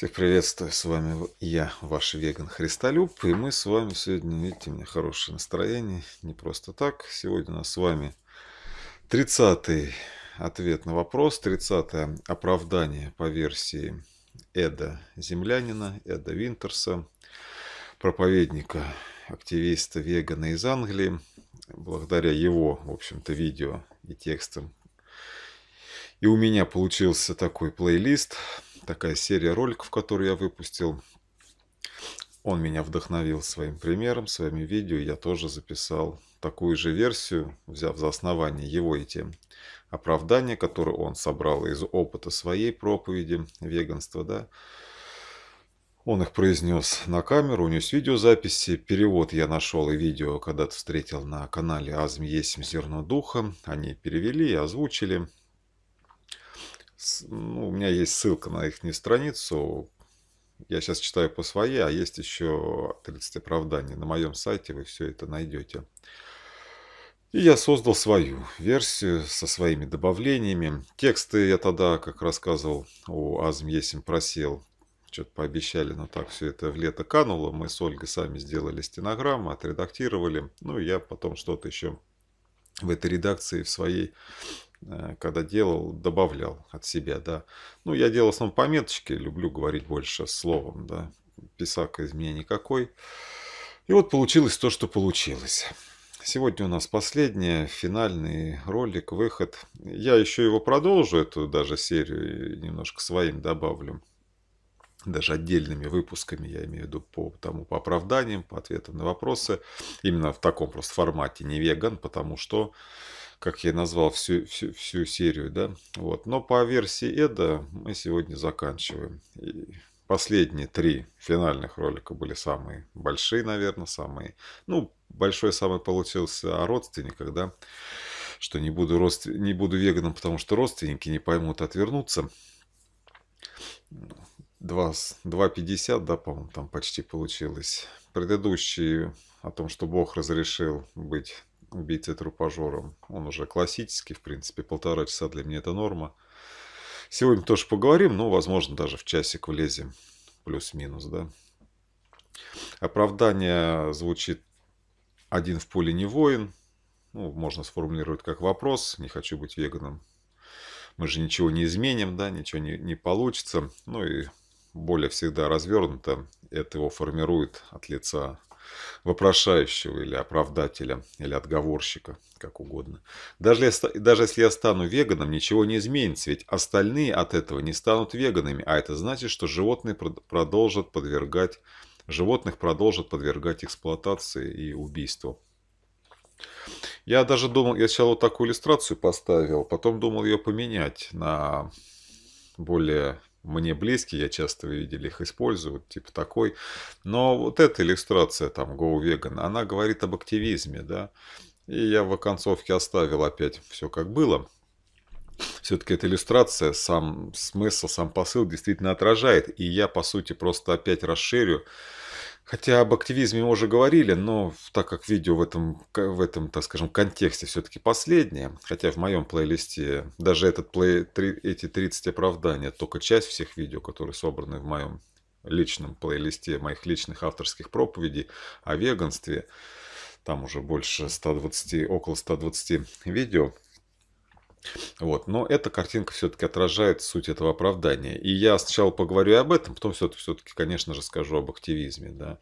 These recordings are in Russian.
Всех приветствую, с вами я, ваш веган Христолюб, и мы с вами сегодня, видите, у меня хорошее настроение, не просто так. Сегодня у нас с вами 30-й ответ на вопрос, 30-е оправдание по версии Эда Землянина, Эда Винтерса, проповедника, активиста вегана из Англии. Благодаря его, в общем-то, видео и текстам и у меня получился такой плейлист – такая серия роликов, которые я выпустил. Он меня вдохновил своим примером, своими видео. Я тоже записал такую же версию, взяв за основание его эти оправдания, которые он собрал из опыта своей проповеди веганства, да, он их произнес на камеру, у него есть видеозаписи. Перевод я нашел и видео когда-то встретил на канале «Азм есть зерно духа». Они перевели и озвучили ну, у меня есть ссылка на их страницу. Я сейчас читаю по своей, а есть еще 30 оправданий. На моем сайте вы все это найдете. И я создал свою версию со своими добавлениями. Тексты я тогда, как рассказывал, у Азм Есим просел. Что-то пообещали, но так все это в лето кануло. Мы с Ольгой сами сделали стенограмму, отредактировали. Ну, я потом что-то еще в этой редакции в своей Э, когда делал, добавлял от себя, да. Ну, я делал в основном пометочки, люблю говорить больше словом, да. Писак из меня никакой. И вот получилось то, что получилось. Сегодня у нас последний, финальный ролик, выход. Я еще его продолжу, эту даже серию, немножко своим добавлю. Даже отдельными выпусками, я имею в виду по, тому, по оправданиям, по ответам на вопросы. Именно в таком просто формате, не веган, потому что как я назвал всю, всю, всю серию, да, вот. Но по версии Эда мы сегодня заканчиваем. И последние три финальных ролика были самые большие, наверное, самые, ну, большой самый получился о родственниках, да, что не буду, родствен... не буду веганом, потому что родственники не поймут, отвернуться. 2,50, да, по-моему, там почти получилось. Предыдущие о том, что Бог разрешил быть убийцей трупажером. Он уже классический, в принципе, полтора часа для меня это норма. Сегодня тоже поговорим, но, возможно, даже в часик влезем, плюс-минус, да. Оправдание звучит «один в поле не воин». Ну, можно сформулировать как вопрос «не хочу быть веганом». Мы же ничего не изменим, да, ничего не, не получится. Ну и более всегда развернуто, это его формирует от лица вопрошающего или оправдателя, или отговорщика, как угодно. Даже, если, даже если я стану веганом, ничего не изменится, ведь остальные от этого не станут веганами, а это значит, что животные продолжат подвергать, животных продолжат подвергать эксплуатации и убийству. Я даже думал, я сначала вот такую иллюстрацию поставил, потом думал ее поменять на более мне близкие, я часто видел их используют, типа такой. Но вот эта иллюстрация там Go Vegan, она говорит об активизме, да. И я в оконцовке оставил опять все как было. Все-таки эта иллюстрация, сам смысл, сам посыл действительно отражает. И я, по сути, просто опять расширю Хотя об активизме уже говорили, но так как видео в этом, в этом так скажем, контексте все-таки последнее, хотя в моем плейлисте даже этот плей, три, эти 30 оправданий, только часть всех видео, которые собраны в моем личном плейлисте моих личных авторских проповедей о веганстве, там уже больше 120, около 120 видео, вот. Но эта картинка все-таки отражает суть этого оправдания. И я сначала поговорю об этом, потом все-таки, конечно же, скажу об активизме. Да?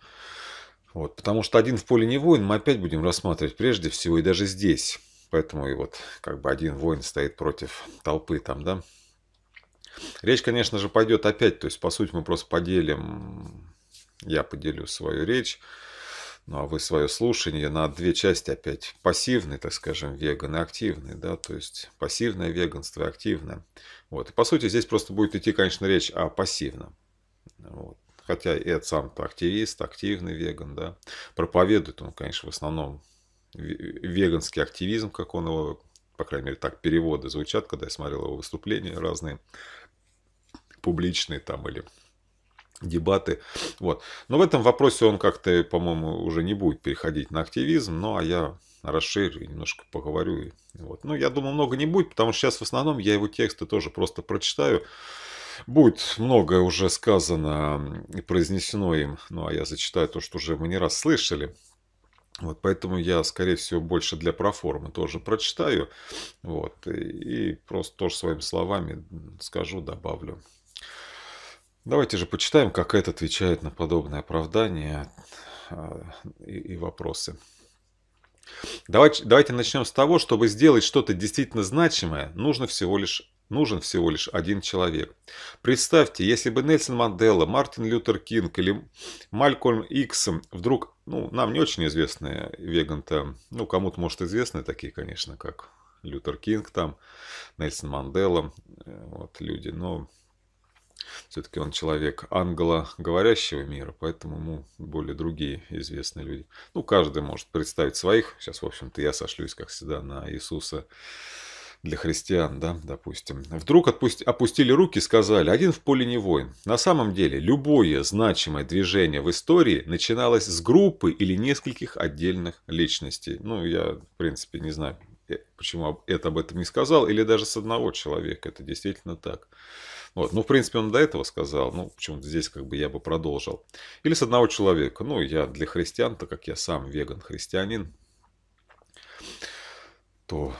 Вот. Потому что один в поле не воин мы опять будем рассматривать прежде всего и даже здесь. Поэтому и вот как бы один воин стоит против толпы там, да. Речь, конечно же, пойдет опять, то есть, по сути, мы просто поделим, я поделю свою речь ну а вы свое слушание на две части опять. Пассивный, так скажем, веган и активный, да, то есть пассивное веганство и активное. Вот. И по сути здесь просто будет идти, конечно, речь о пассивном. Вот. Хотя и это сам-то активист, активный веган, да. Проповедует он, конечно, в основном веганский активизм, как он его, по крайней мере, так переводы звучат, когда я смотрел его выступления разные, публичные там или дебаты. Вот. Но в этом вопросе он как-то, по-моему, уже не будет переходить на активизм. Ну, а я расширю, немножко поговорю. Вот. Ну, я думаю, много не будет, потому что сейчас в основном я его тексты тоже просто прочитаю. Будет многое уже сказано и произнесено им. Ну, а я зачитаю то, что уже мы не раз слышали. Вот, поэтому я, скорее всего, больше для проформы тоже прочитаю. Вот, и, и просто тоже своими словами скажу, добавлю. Давайте же почитаем, как это отвечает на подобные оправдания а, и, и вопросы. Давайте, давайте начнем с того, чтобы сделать что-то действительно значимое, нужно всего лишь нужен всего лишь один человек. Представьте, если бы Нельсон Мандела, Мартин Лютер Кинг или Малькольм Икс вдруг, ну, нам не очень известные веган-то, ну, кому-то, может, известны такие, конечно, как Лютер Кинг там, Нельсон Мандела, э, вот люди, но все-таки он человек англоговорящего мира, поэтому ему более другие известные люди. Ну, каждый может представить своих. Сейчас, в общем-то, я сошлюсь, как всегда, на Иисуса для христиан, да, допустим. Вдруг отпусти, опустили руки и сказали, один в поле не воин. На самом деле, любое значимое движение в истории начиналось с группы или нескольких отдельных личностей. Ну, я, в принципе, не знаю, э, почему это об этом не сказал, или даже с одного человека. Это действительно так. Вот. Ну, в принципе, он до этого сказал, ну, почему-то здесь как бы я бы продолжил. Или с одного человека. Ну, я для христиан, так как я сам веган-христианин, то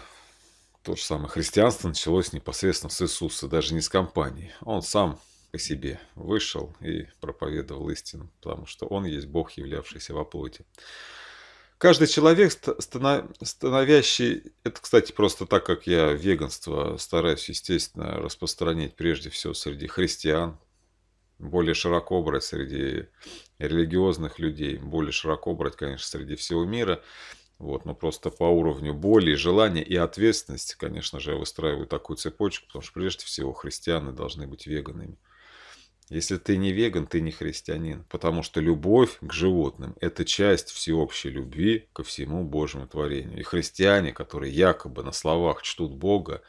то же самое христианство началось непосредственно с Иисуса, даже не с компании. Он сам по себе вышел и проповедовал истину, потому что он есть Бог, являвшийся во плоти каждый человек, становящий, это, кстати, просто так, как я веганство стараюсь, естественно, распространять прежде всего среди христиан, более широко брать среди религиозных людей, более широко брать, конечно, среди всего мира. Вот, но просто по уровню боли, желания и ответственности, конечно же, я выстраиваю такую цепочку, потому что прежде всего христианы должны быть веганами. Если ты не веган, ты не христианин, потому что любовь к животным – это часть всеобщей любви ко всему Божьему творению. И христиане, которые якобы на словах чтут Бога,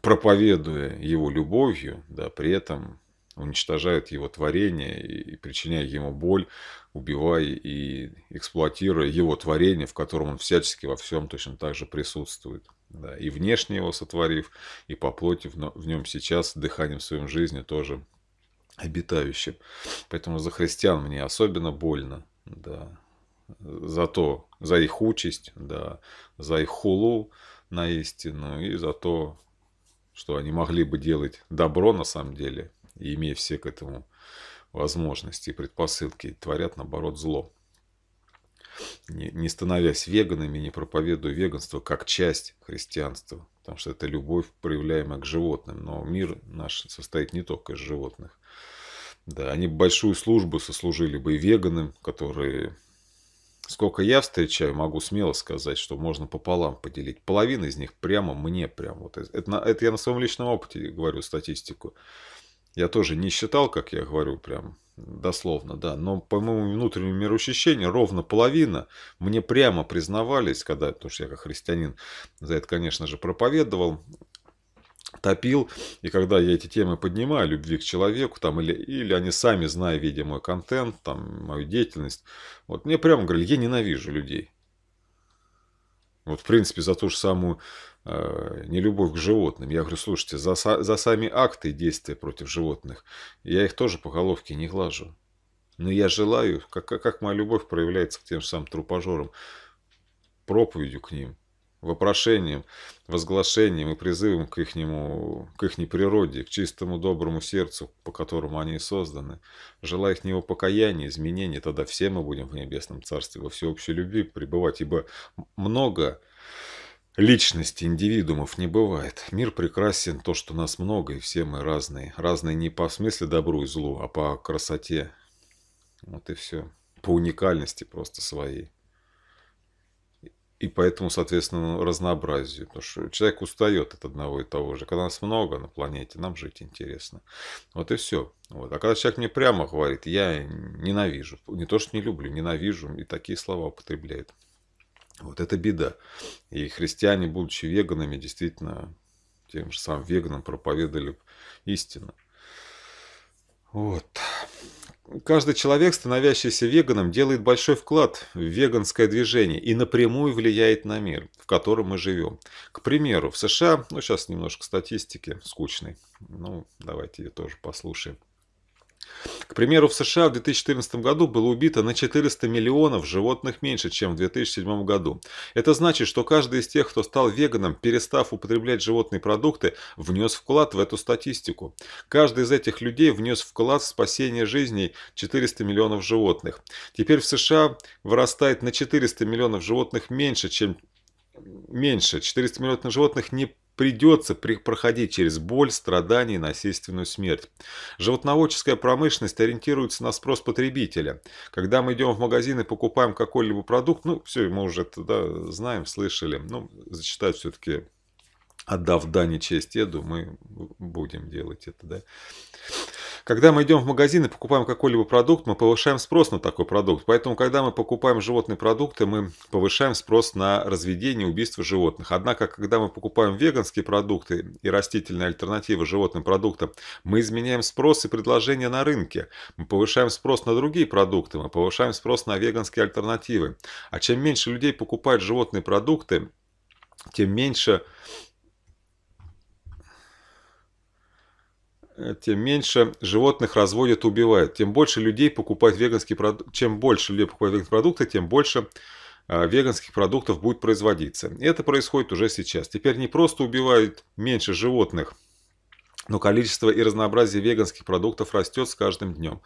проповедуя его любовью, да, при этом уничтожают его творение и причиняя ему боль, убивая и эксплуатируя его творение, в котором он всячески во всем точно так же присутствует. Да, и внешне его сотворив, и по плоти в нем сейчас дыханием своем жизни тоже обитающим. Поэтому за христиан мне особенно больно, да, за то, за их участь, да, за их хулу на истину и за то, что они могли бы делать добро на самом деле, имея все к этому возможности и предпосылки, творят наоборот зло не, не становясь веганами, не проповедуя веганство как часть христианства, потому что это любовь, проявляемая к животным. Но мир наш состоит не только из животных. Да, они большую службу сослужили бы и веганам, которые... Сколько я встречаю, могу смело сказать, что можно пополам поделить. Половина из них прямо мне, прям вот. Это, это я на своем личном опыте говорю статистику. Я тоже не считал, как я говорю, прям дословно, да, но по моему внутреннему мироощущению ровно половина мне прямо признавались, когда, потому что я как христианин за это, конечно же, проповедовал, топил, и когда я эти темы поднимаю, любви к человеку, там, или, или они сами, зная, видя мой контент, там, мою деятельность, вот мне прямо говорили, я ненавижу людей. Вот, в принципе, за ту же самую э, нелюбовь к животным. Я говорю, слушайте, за, за сами акты действия против животных я их тоже по головке не глажу. Но я желаю, как, как моя любовь проявляется к тем же самым трупожорам, проповедью к ним, вопрошением, возглашением и призывом к, их нему, к их неприроде, к чистому доброму сердцу, по которому они созданы. желаю их него покаяния, изменений, тогда все мы будем в небесном царстве во всеобщей любви пребывать, ибо много Личности индивидуумов не бывает. Мир прекрасен, то, что нас много, и все мы разные. Разные не по смысле добру и злу, а по красоте. Вот и все. По уникальности просто своей. И поэтому, соответственно, ну, разнообразию. Потому что человек устает от одного и того же. Когда нас много на планете, нам жить интересно. Вот и все. Вот. А когда человек мне прямо говорит, я ненавижу. Не то, что не люблю, ненавижу. И такие слова употребляют. Вот это беда. И христиане, будучи веганами, действительно тем же самым веганам проповедовали истину. Вот. Каждый человек, становящийся веганом, делает большой вклад в веганское движение и напрямую влияет на мир, в котором мы живем. К примеру, в США, ну сейчас немножко статистики скучной, ну давайте ее тоже послушаем. К примеру, в США в 2014 году было убито на 400 миллионов животных меньше, чем в 2007 году. Это значит, что каждый из тех, кто стал веганом, перестав употреблять животные продукты, внес вклад в эту статистику. Каждый из этих людей внес вклад в спасение жизней 400 миллионов животных. Теперь в США вырастает на 400 миллионов животных меньше, чем меньше. 400 миллионов животных не Придется проходить через боль, страдания и насильственную смерть. Животноводческая промышленность ориентируется на спрос потребителя. Когда мы идем в магазин и покупаем какой-либо продукт, ну, все, мы уже тогда знаем, слышали. Ну, зачитать все-таки, отдав дани честь еду, мы будем делать это, да. Когда мы идем в магазин и покупаем какой-либо продукт, мы повышаем спрос на такой продукт. Поэтому, когда мы покупаем животные продукты, мы повышаем спрос на разведение, убийство животных. Однако, когда мы покупаем веганские продукты и растительные альтернативы животным продуктам, мы изменяем спрос и предложение на рынке. Мы повышаем спрос на другие продукты, мы повышаем спрос на веганские альтернативы. А чем меньше людей покупают животные продукты, тем меньше тем меньше животных разводят и убивают. Тем больше людей покупают веганские продукты, чем больше людей покупают веганские продукты, тем больше а, веганских продуктов будет производиться. И это происходит уже сейчас. Теперь не просто убивают меньше животных, но количество и разнообразие веганских продуктов растет с каждым днем.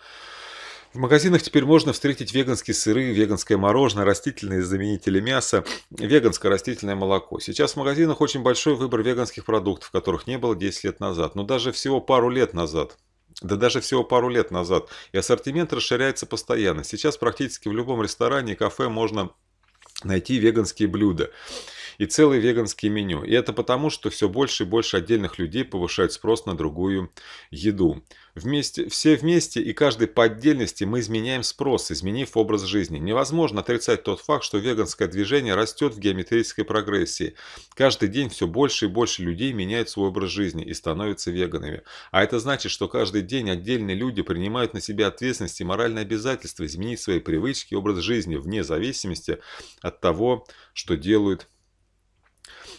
В магазинах теперь можно встретить веганские сыры, веганское мороженое, растительные заменители мяса, веганское растительное молоко. Сейчас в магазинах очень большой выбор веганских продуктов, которых не было 10 лет назад, но даже всего пару лет назад. Да даже всего пару лет назад. И ассортимент расширяется постоянно. Сейчас практически в любом ресторане и кафе можно найти веганские блюда и целое веганское меню. И это потому, что все больше и больше отдельных людей повышают спрос на другую еду. Вместе, все вместе и каждый по отдельности мы изменяем спрос, изменив образ жизни. Невозможно отрицать тот факт, что веганское движение растет в геометрической прогрессии. Каждый день все больше и больше людей меняют свой образ жизни и становятся веганами. А это значит, что каждый день отдельные люди принимают на себя ответственность и моральное обязательство изменить свои привычки и образ жизни вне зависимости от того, что делают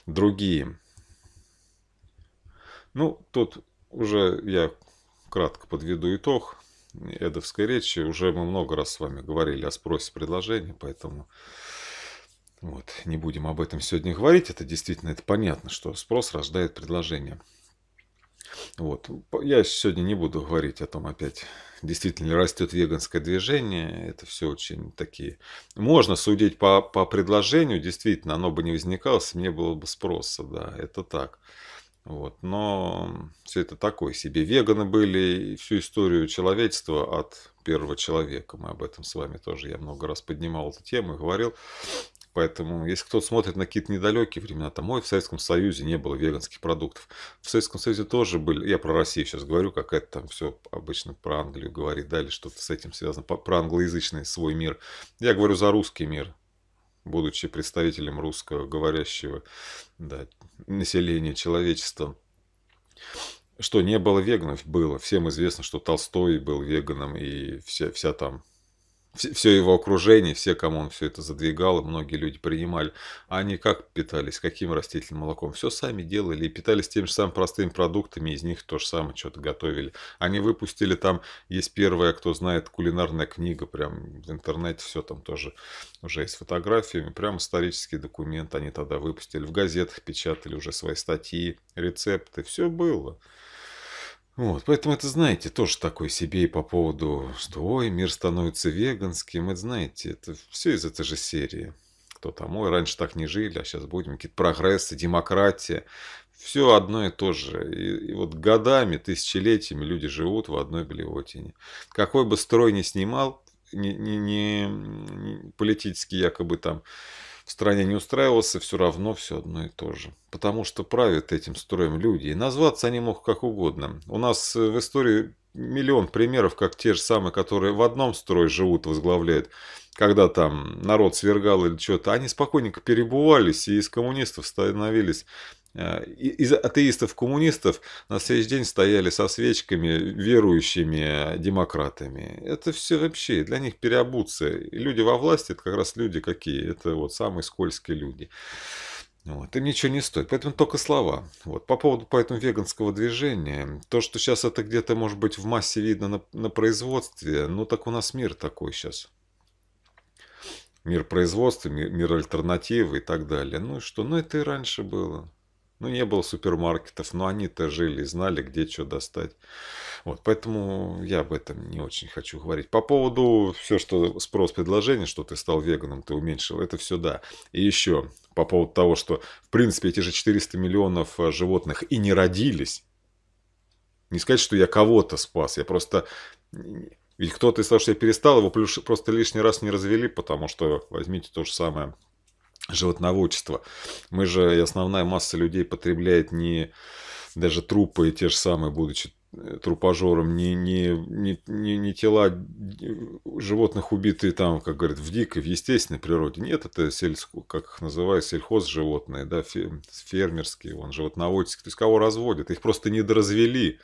другие. Ну, тут уже я кратко подведу итог эдовской речи. Уже мы много раз с вами говорили о спросе предложения, поэтому вот, не будем об этом сегодня говорить. Это действительно это понятно, что спрос рождает предложение. Вот. Я сегодня не буду говорить о том опять, действительно растет веганское движение. Это все очень такие... Можно судить по, по предложению, действительно, оно бы не возникало, если не было бы спроса, да, это так. Вот. Но все это такое себе. Веганы были всю историю человечества от первого человека. Мы об этом с вами тоже, я много раз поднимал эту тему и говорил. Поэтому, если кто-то смотрит на какие-то недалекие времена, там, ой, в Советском Союзе не было веганских продуктов. В Советском Союзе тоже были, я про Россию сейчас говорю, как это там все обычно про Англию говорит, да, или что-то с этим связано, про англоязычный свой мир. Я говорю за русский мир, будучи представителем русского говорящего да, населения, человечества. Что не было веганов, было. Всем известно, что Толстой был веганом и вся, вся там все, все его окружение, все, кому он все это задвигал, многие люди принимали, они как питались, каким растительным молоком? Все сами делали и питались теми же самыми простыми продуктами, из них то же самое что-то готовили. Они выпустили там, есть первая, кто знает, кулинарная книга, прям в интернете все там тоже уже есть с фотографиями, прям исторический документ они тогда выпустили, в газетах печатали уже свои статьи, рецепты, все было. Вот, поэтому это, знаете, тоже такое себе и по поводу, что ой, мир становится веганским, это, знаете, это все из этой же серии. Кто там, ой, раньше так не жили, а сейчас будем, какие-то прогрессы, демократия. Все одно и то же. И, и вот годами, тысячелетиями люди живут в одной блевотине. Какой бы строй ни снимал, не, не политический якобы там в стране не устраивался, все равно все одно и то же. Потому что правят этим строем люди, и назваться они мог как угодно. У нас э, в истории миллион примеров, как те же самые, которые в одном строе живут, возглавляют, когда там народ свергал или что-то, они спокойненько перебывались и из коммунистов становились Э, из атеистов-коммунистов на следующий день стояли со свечками верующими демократами. Это все вообще, для них переобуться. И люди во власти, это как раз люди какие, это вот самые скользкие люди. Вот, им ничего не стоит, поэтому только слова. Вот, по поводу поэтому веганского движения, то, что сейчас это где-то, может быть, в массе видно на, на производстве, ну так у нас мир такой сейчас мир производства, мир, мир альтернативы и так далее. Ну что, ну это и раньше было. Ну, не было супермаркетов, но они-то жили и знали, где что достать. Вот, поэтому я об этом не очень хочу говорить. По поводу все, что спрос предложения, что ты стал веганом, ты уменьшил, это все да. И еще по поводу того, что, в принципе, эти же 400 миллионов э, животных и не родились. Не сказать, что я кого-то спас, я просто... Ведь кто-то из того, что я перестал, его просто лишний раз не развели, потому что возьмите то же самое животноводчества. Мы же, и основная масса людей потребляет не даже трупы и те же самые, будучи э, трупожором, не, не, не, не, не тела э, животных, убитые там, как говорят, в дикой, в естественной природе. Нет, это сельско, как их называют, сельхоз животные, да, фермерские, он животноводческие. То есть, кого разводят? Их просто недоразвели. развели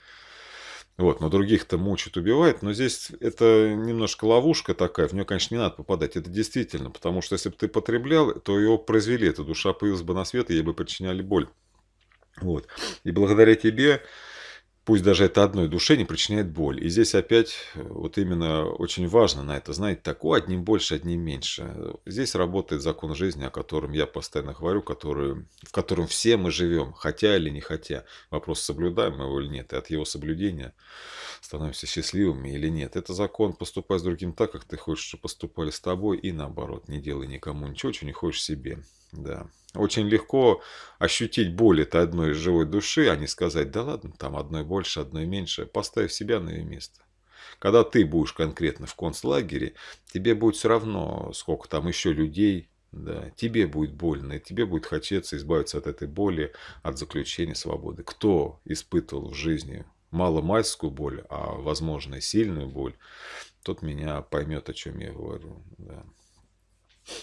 вот, но других-то мучит, убивает. Но здесь это немножко ловушка такая, в нее, конечно, не надо попадать. Это действительно, потому что если бы ты потреблял, то его произвели, эта душа появилась бы на свет, и ей бы причиняли боль. Вот. И благодаря тебе пусть даже это одной душе не причиняет боль. И здесь опять э, вот именно очень важно на это, знаете, такое одним больше, одним меньше. Здесь работает закон жизни, о котором я постоянно говорю, который, в котором все мы живем, хотя или не хотя. Вопрос, соблюдаем мы его или нет, и от его соблюдения становимся счастливыми или нет. Это закон, поступай с другим так, как ты хочешь, чтобы поступали с тобой, и наоборот, не делай никому ничего, чего не хочешь себе. Да. Очень легко ощутить боль этой одной живой души, а не сказать, да ладно, там одной больше, одной меньше, поставив себя на ее место. Когда ты будешь конкретно в концлагере, тебе будет все равно, сколько там еще людей, да, тебе будет больно, и тебе будет хотеться избавиться от этой боли, от заключения свободы. Кто испытывал в жизни маломальскую боль, а возможно сильную боль, тот меня поймет, о чем я говорю. Да.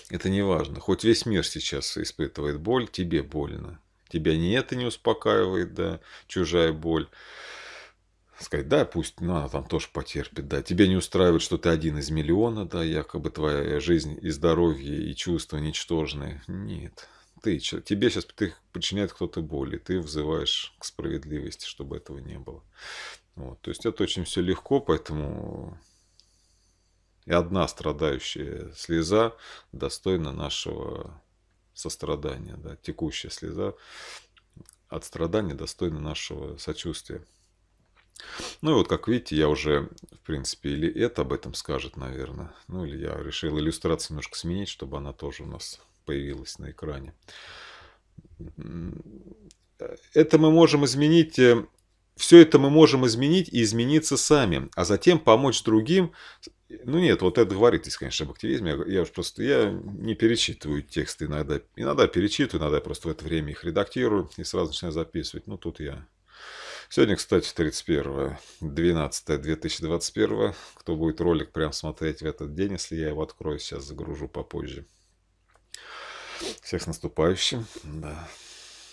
Это не важно. Хоть весь мир сейчас испытывает боль, тебе больно. Тебя не это не успокаивает, да, чужая боль. Сказать, да, пусть, ну, она там тоже потерпит, да. Тебе не устраивает, что ты один из миллиона, да, якобы твоя жизнь и здоровье, и чувства ничтожные. Нет. Ты, тебе сейчас ты, причиняет кто-то боль, и ты взываешь к справедливости, чтобы этого не было. Вот. То есть это очень все легко, поэтому и одна страдающая слеза достойна нашего сострадания. Да? Текущая слеза от страдания достойна нашего сочувствия. Ну и вот, как видите, я уже, в принципе, или это об этом скажет, наверное. Ну или я решил иллюстрацию немножко сменить, чтобы она тоже у нас появилась на экране. Это мы можем изменить э, все это мы можем изменить и измениться сами, а затем помочь другим ну нет, вот это говорит, конечно, об активизме. Я, я уж просто я не перечитываю тексты иногда. Иногда перечитываю, иногда просто в это время их редактирую и сразу начинаю записывать. Ну тут я... Сегодня, кстати, 31 12 2021 Кто будет ролик прям смотреть в этот день, если я его открою, сейчас загружу попозже. Всех с наступающим. Да.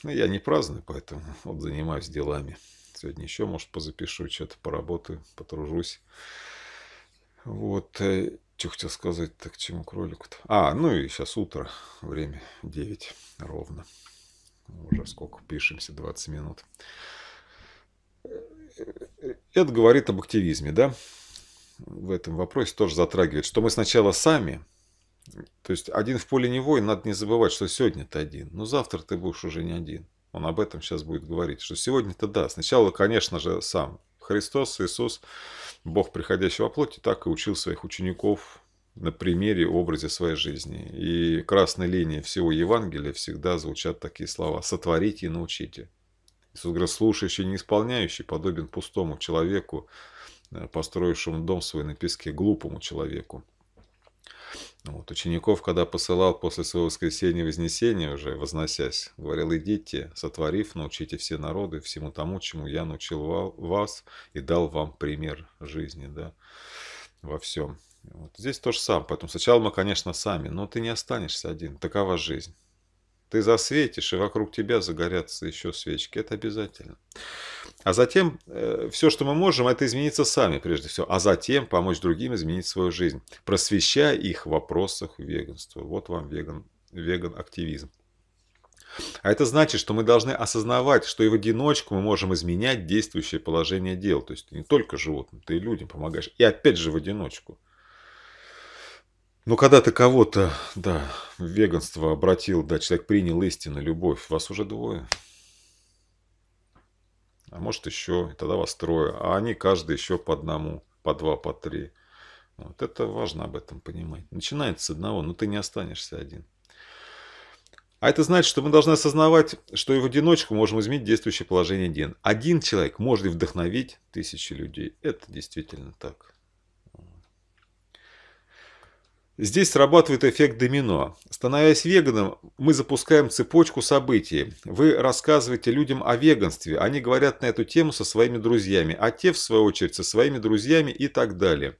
Ну, я не праздную, поэтому вот занимаюсь делами. Сегодня еще, может, позапишу что-то, поработаю, потружусь. Вот, э, что хотел сказать так к чему кролику-то? А, ну и сейчас утро, время 9 ровно. Уже сколько пишемся, 20 минут. Это говорит об активизме, да? В этом вопросе тоже затрагивает, что мы сначала сами, то есть один в поле не воин, надо не забывать, что сегодня ты один, но завтра ты будешь уже не один. Он об этом сейчас будет говорить, что сегодня-то да, сначала, конечно же, сам. Христос, Иисус, Бог, приходящего плоти, так и учил своих учеников на примере образе своей жизни. И красной линией всего Евангелия всегда звучат такие слова «сотворите и научите». Иисус говорит, слушающий и не исполняющий подобен пустому человеку, э, построившему дом свой на песке глупому человеку. Вот, учеников, когда посылал после своего воскресения Вознесения уже, возносясь, говорил, идите, сотворив, научите все народы всему тому, чему я научил вас и дал вам пример жизни, да, во всем. Вот. Здесь тоже сам, поэтому сначала мы, конечно, сами, но ты не останешься один, такова жизнь. Ты засветишь, и вокруг тебя загорятся еще свечки. Это обязательно. А затем, э, все, что мы можем, это измениться сами, прежде всего. А затем помочь другим изменить свою жизнь, просвещая их в вопросах веганства. Вот вам веган, веган-активизм. А это значит, что мы должны осознавать, что и в одиночку мы можем изменять действующее положение дел. То есть ты не только животным, ты и людям помогаешь. И опять же в одиночку. Но ну, когда ты кого-то, да, в веганство обратил, да, человек принял истину, любовь, вас уже двое. А может еще, и тогда вас трое. А они каждый еще по одному, по два, по три. Вот это важно об этом понимать. Начинается с одного, но ты не останешься один. А это значит, что мы должны осознавать, что и в одиночку можем изменить действующее положение ден. Один человек может вдохновить тысячи людей. Это действительно так. Здесь срабатывает эффект домино. Становясь веганом, мы запускаем цепочку событий. Вы рассказываете людям о веганстве, они говорят на эту тему со своими друзьями, а те, в свою очередь, со своими друзьями и так далее.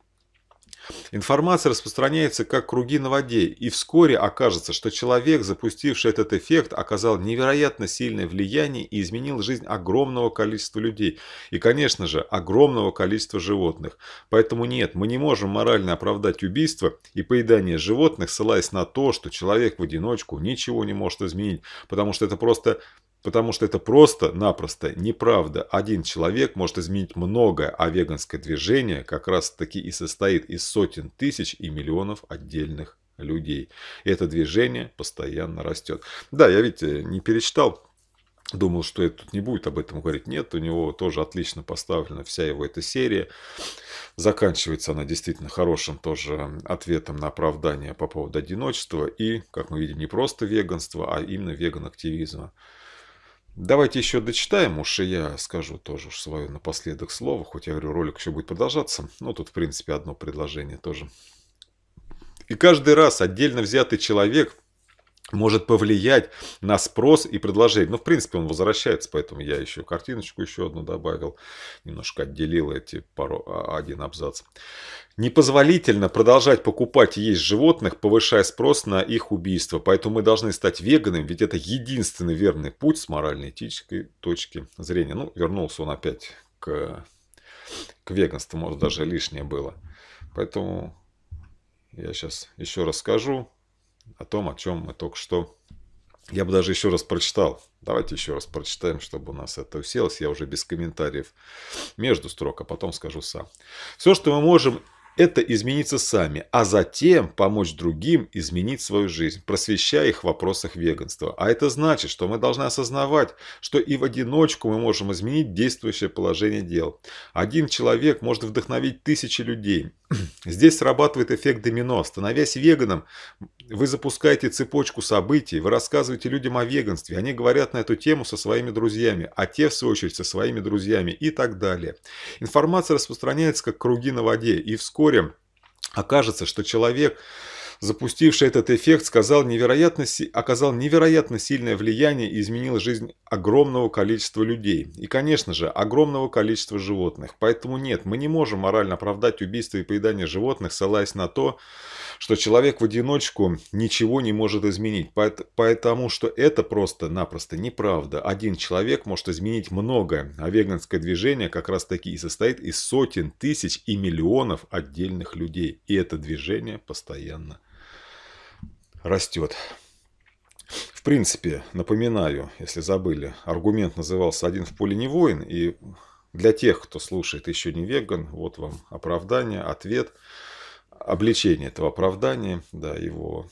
Информация распространяется как круги на воде, и вскоре окажется, что человек, запустивший этот эффект, оказал невероятно сильное влияние и изменил жизнь огромного количества людей. И, конечно же, огромного количества животных. Поэтому нет, мы не можем морально оправдать убийство и поедание животных, ссылаясь на то, что человек в одиночку ничего не может изменить, потому что это просто Потому что это просто-напросто неправда. Один человек может изменить многое, а веганское движение как раз-таки и состоит из сотен тысяч и миллионов отдельных людей. И это движение постоянно растет. Да, я ведь не перечитал, думал, что это тут не будет об этом говорить. Нет, у него тоже отлично поставлена вся его эта серия. Заканчивается она действительно хорошим тоже ответом на оправдание по поводу одиночества и, как мы видим, не просто веганства, а именно веган-активизма. Давайте еще дочитаем, уж и я скажу тоже уж свое напоследок слово, хоть я говорю, ролик еще будет продолжаться, но ну, тут, в принципе, одно предложение тоже. И каждый раз отдельно взятый человек – может повлиять на спрос и предложение. Ну, в принципе, он возвращается, поэтому я еще картиночку еще одну добавил, немножко отделил эти пару, а, один абзац. Непозволительно продолжать покупать и есть животных, повышая спрос на их убийство. Поэтому мы должны стать веганами, ведь это единственный верный путь с моральной этической точки зрения. Ну, вернулся он опять к, к веганству, может, даже лишнее было. Поэтому я сейчас еще расскажу о том, о чем мы только что... Я бы даже еще раз прочитал. Давайте еще раз прочитаем, чтобы у нас это уселось. Я уже без комментариев между строк, а потом скажу сам. Все, что мы можем это измениться сами, а затем помочь другим изменить свою жизнь, просвещая их в вопросах веганства. А это значит, что мы должны осознавать, что и в одиночку мы можем изменить действующее положение дел. Один человек может вдохновить тысячи людей. Здесь срабатывает эффект домино. Становясь веганом, вы запускаете цепочку событий, вы рассказываете людям о веганстве, они говорят на эту тему со своими друзьями, а те, в свою очередь, со своими друзьями и так далее. Информация распространяется как круги на воде, и вскоре окажется, что человек запустивший этот эффект, сказал невероятно, оказал невероятно сильное влияние и изменил жизнь огромного количества людей. И, конечно же, огромного количества животных. Поэтому нет, мы не можем морально оправдать убийство и поедание животных, ссылаясь на то, что человек в одиночку ничего не может изменить. Потому что это просто-напросто неправда. Один человек может изменить многое, а веганское движение как раз таки и состоит из сотен тысяч и миллионов отдельных людей. И это движение постоянно растет. В принципе, напоминаю, если забыли, аргумент назывался «Один в поле не воин», и для тех, кто слушает еще не веган, вот вам оправдание, ответ, обличение этого оправдания, да, его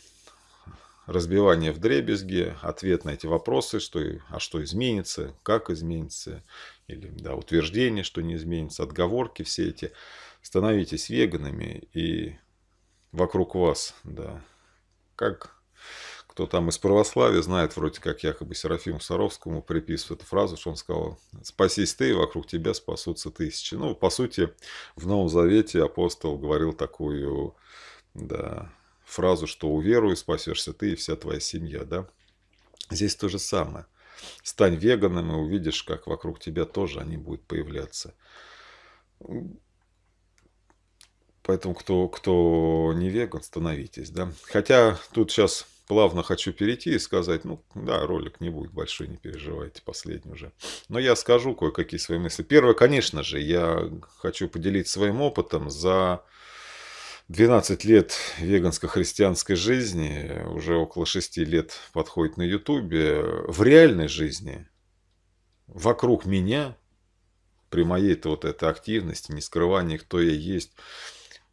разбивание в дребезги, ответ на эти вопросы, что, а что изменится, как изменится, или да, утверждение, что не изменится, отговорки все эти. Становитесь веганами, и вокруг вас да, как кто там из православия знает, вроде как якобы Серафиму Саровскому приписывают эту фразу, что он сказал «Спасись ты, и вокруг тебя спасутся тысячи». Ну, по сути, в Новом Завете апостол говорил такую да, фразу, что «Уверуй, спасешься ты и вся твоя семья». Да? Здесь то же самое. Стань веганом и увидишь, как вокруг тебя тоже они будут появляться. Поэтому, кто, кто не веган, становитесь. Да? Хотя тут сейчас плавно хочу перейти и сказать, ну да, ролик не будет большой, не переживайте, последний уже. Но я скажу кое-какие свои мысли. Первое, конечно же, я хочу поделиться своим опытом за 12 лет веганско-христианской жизни, уже около 6 лет подходит на ютубе, в реальной жизни вокруг меня при моей-то вот этой активности, не скрывании, кто я есть,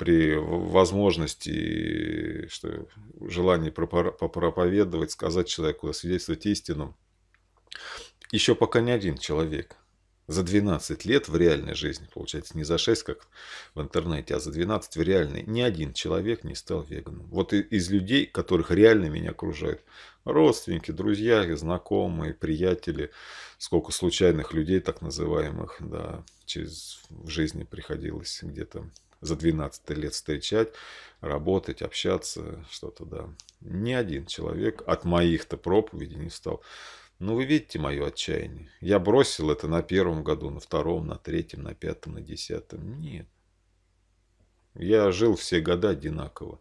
при возможности, что, желании проповедовать, сказать человеку, свидетельствовать истину. Еще пока не один человек. За 12 лет в реальной жизни, получается, не за 6, как в интернете, а за 12 в реальной, ни один человек не стал веганом. Вот из людей, которых реально меня окружают, родственники, друзья, знакомые, приятели, сколько случайных людей, так называемых, да, через в жизни приходилось где-то за 12 лет встречать, работать, общаться, что-то, да. Ни один человек от моих-то проповедей не стал. Ну, вы видите мое отчаяние. Я бросил это на первом году, на втором, на третьем, на пятом, на десятом. Нет. Я жил все года одинаково.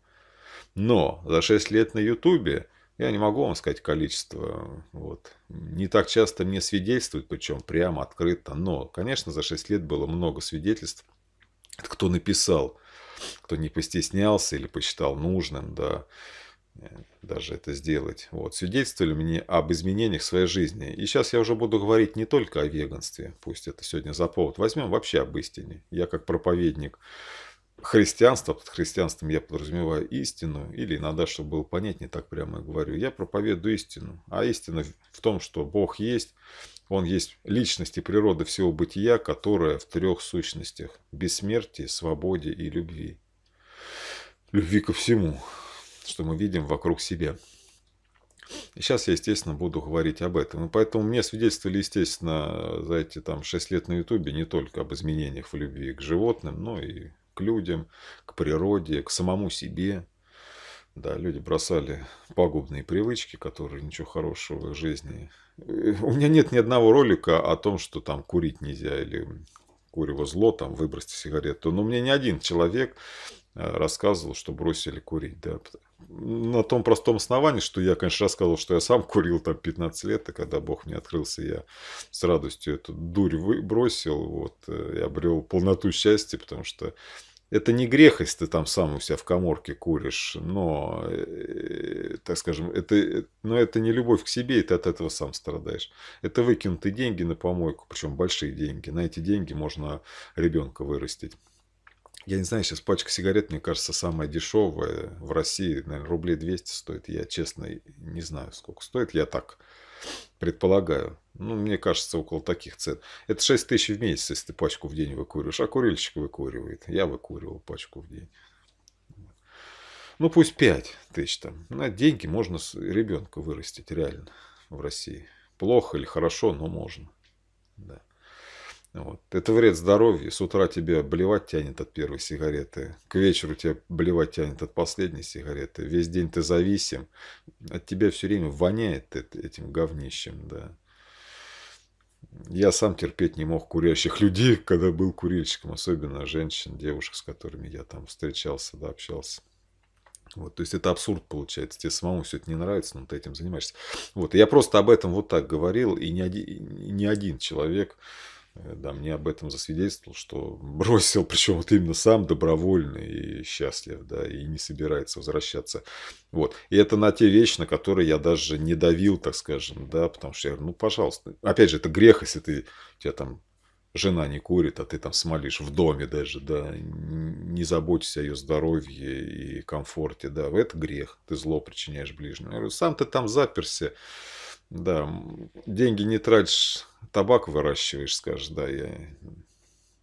Но за 6 лет на Ютубе, я не могу вам сказать количество, вот, не так часто мне свидетельствуют, причем прямо, открыто, но, конечно, за 6 лет было много свидетельств кто написал, кто не постеснялся или посчитал нужным, да, э, даже это сделать. Вот, свидетельствовали мне об изменениях в своей жизни. И сейчас я уже буду говорить не только о веганстве, пусть это сегодня за повод возьмем, вообще об истине. Я как проповедник христианства, под христианством я подразумеваю истину, или иногда, чтобы было понятнее, так прямо и говорю, я проповедую истину. А истина в том, что Бог есть, он есть личность и природа всего бытия, которая в трех сущностях – бессмертии, свободе и любви. Любви ко всему, что мы видим вокруг себя. И сейчас я, естественно, буду говорить об этом. И поэтому мне свидетельствовали, естественно, за эти там 6 лет на Ютубе не только об изменениях в любви к животным, но и к людям, к природе, к самому себе. Да, люди бросали пагубные привычки, которые ничего хорошего в их жизни у меня нет ни одного ролика о том, что там курить нельзя или курево зло, там выбросьте сигарету. Но мне ни один человек э, рассказывал, что бросили курить. Да. На том простом основании, что я, конечно, рассказывал, что я сам курил там 15 лет, и когда Бог мне открылся, я с радостью эту дурь выбросил вот, э, и обрел полноту счастья, потому что это не грех, если ты там сам у себя в коморке куришь, но, э, так скажем, это, э, но это не любовь к себе, и ты от этого сам страдаешь. Это выкинутые деньги на помойку, причем большие деньги. На эти деньги можно ребенка вырастить. Я не знаю, сейчас пачка сигарет, мне кажется, самая дешевая в России, наверное, рублей 200 стоит. Я, честно, не знаю, сколько стоит. Я так предполагаю. Ну, мне кажется, около таких цен. Это 6 тысяч в месяц, если ты пачку в день выкуриваешь. А курильщик выкуривает. Я выкуривал пачку в день. Ну, пусть 5 тысяч там. На деньги можно ребенка вырастить реально в России. Плохо или хорошо, но можно. Да. Вот. Это вред здоровью. С утра тебе блевать тянет от первой сигареты. К вечеру тебе блевать тянет от последней сигареты. Весь день ты зависим. От тебя все время воняет этим говнищем. Да. Я сам терпеть не мог курящих людей, когда был курильщиком. Особенно женщин, девушек, с которыми я там встречался, да, общался. Вот, то есть это абсурд получается. Тебе самому все это не нравится, но ты этим занимаешься. Вот, я просто об этом вот так говорил, и не один, не один человек Э, да, мне об этом засвидетельствовал, что бросил, причем вот именно сам добровольно и счастлив, да, и не собирается возвращаться. Вот. И это на те вещи, на которые я даже не давил, так скажем, да, потому что я говорю, ну, пожалуйста. Опять же, это грех, если ты, у тебя там жена не курит, а ты там смолишь в доме даже, да, не заботишься о ее здоровье и комфорте, да, это грех, ты зло причиняешь ближнему. Я говорю, сам ты там заперся, да, деньги не трачь, табак выращиваешь, скажешь, да, я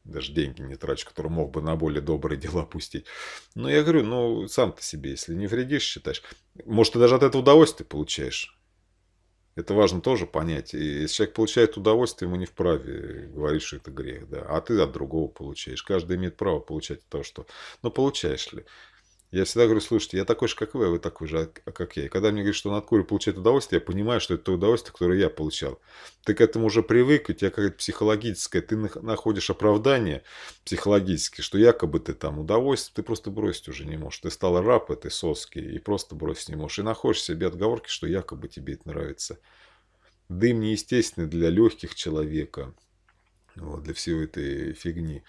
даже деньги не трачу, которые мог бы на более добрые дела пустить. Но я говорю, ну, сам ты себе, если не вредишь, считаешь, может, ты даже от этого удовольствие получаешь. Это важно тоже понять. И если человек получает удовольствие, ему не вправе говорить, что это грех. Да. А ты от другого получаешь. Каждый имеет право получать то, что... Но ну, получаешь ли? Я всегда говорю, слушайте, я такой же, как вы, а вы такой же, а, а как я. И когда мне говорят, что он от кури получает удовольствие, я понимаю, что это то удовольствие, которое я получал. Ты к этому уже привык, у тебя какая-то психологическая, ты находишь оправдание психологически, что якобы ты там удовольствие, ты просто бросить уже не можешь. Ты стал раб этой соски и просто бросить не можешь. И находишь себе отговорки, что якобы тебе это нравится. Дым неестественный для легких человека, вот, для всей этой фигни.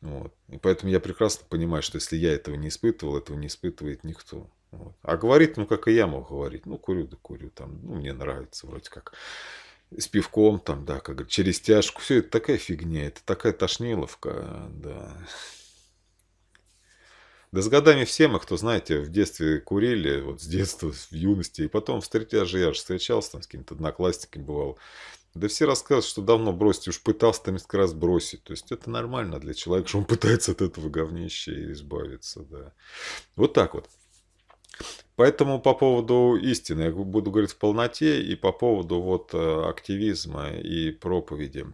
Вот. И поэтому я прекрасно понимаю, что если я этого не испытывал, этого не испытывает никто. Вот. А говорит, ну, как и я мог говорить, ну, курю, да курю, там, ну, мне нравится вроде как. С пивком, там, да, как говорят, через тяжку. Все это такая фигня, это такая тошниловка, да. Да с годами все мы, кто, знаете, в детстве курили, вот с детства, в юности, и потом встретя же, я же встречался там с какими-то одноклассниками, бывал, да все рассказывают, что давно бросить, уж пытался там несколько раз бросить. То есть это нормально для человека, что он пытается от этого говнища избавиться. Да. Вот так вот. Поэтому по поводу истины я буду говорить в полноте и по поводу вот э, активизма и проповеди.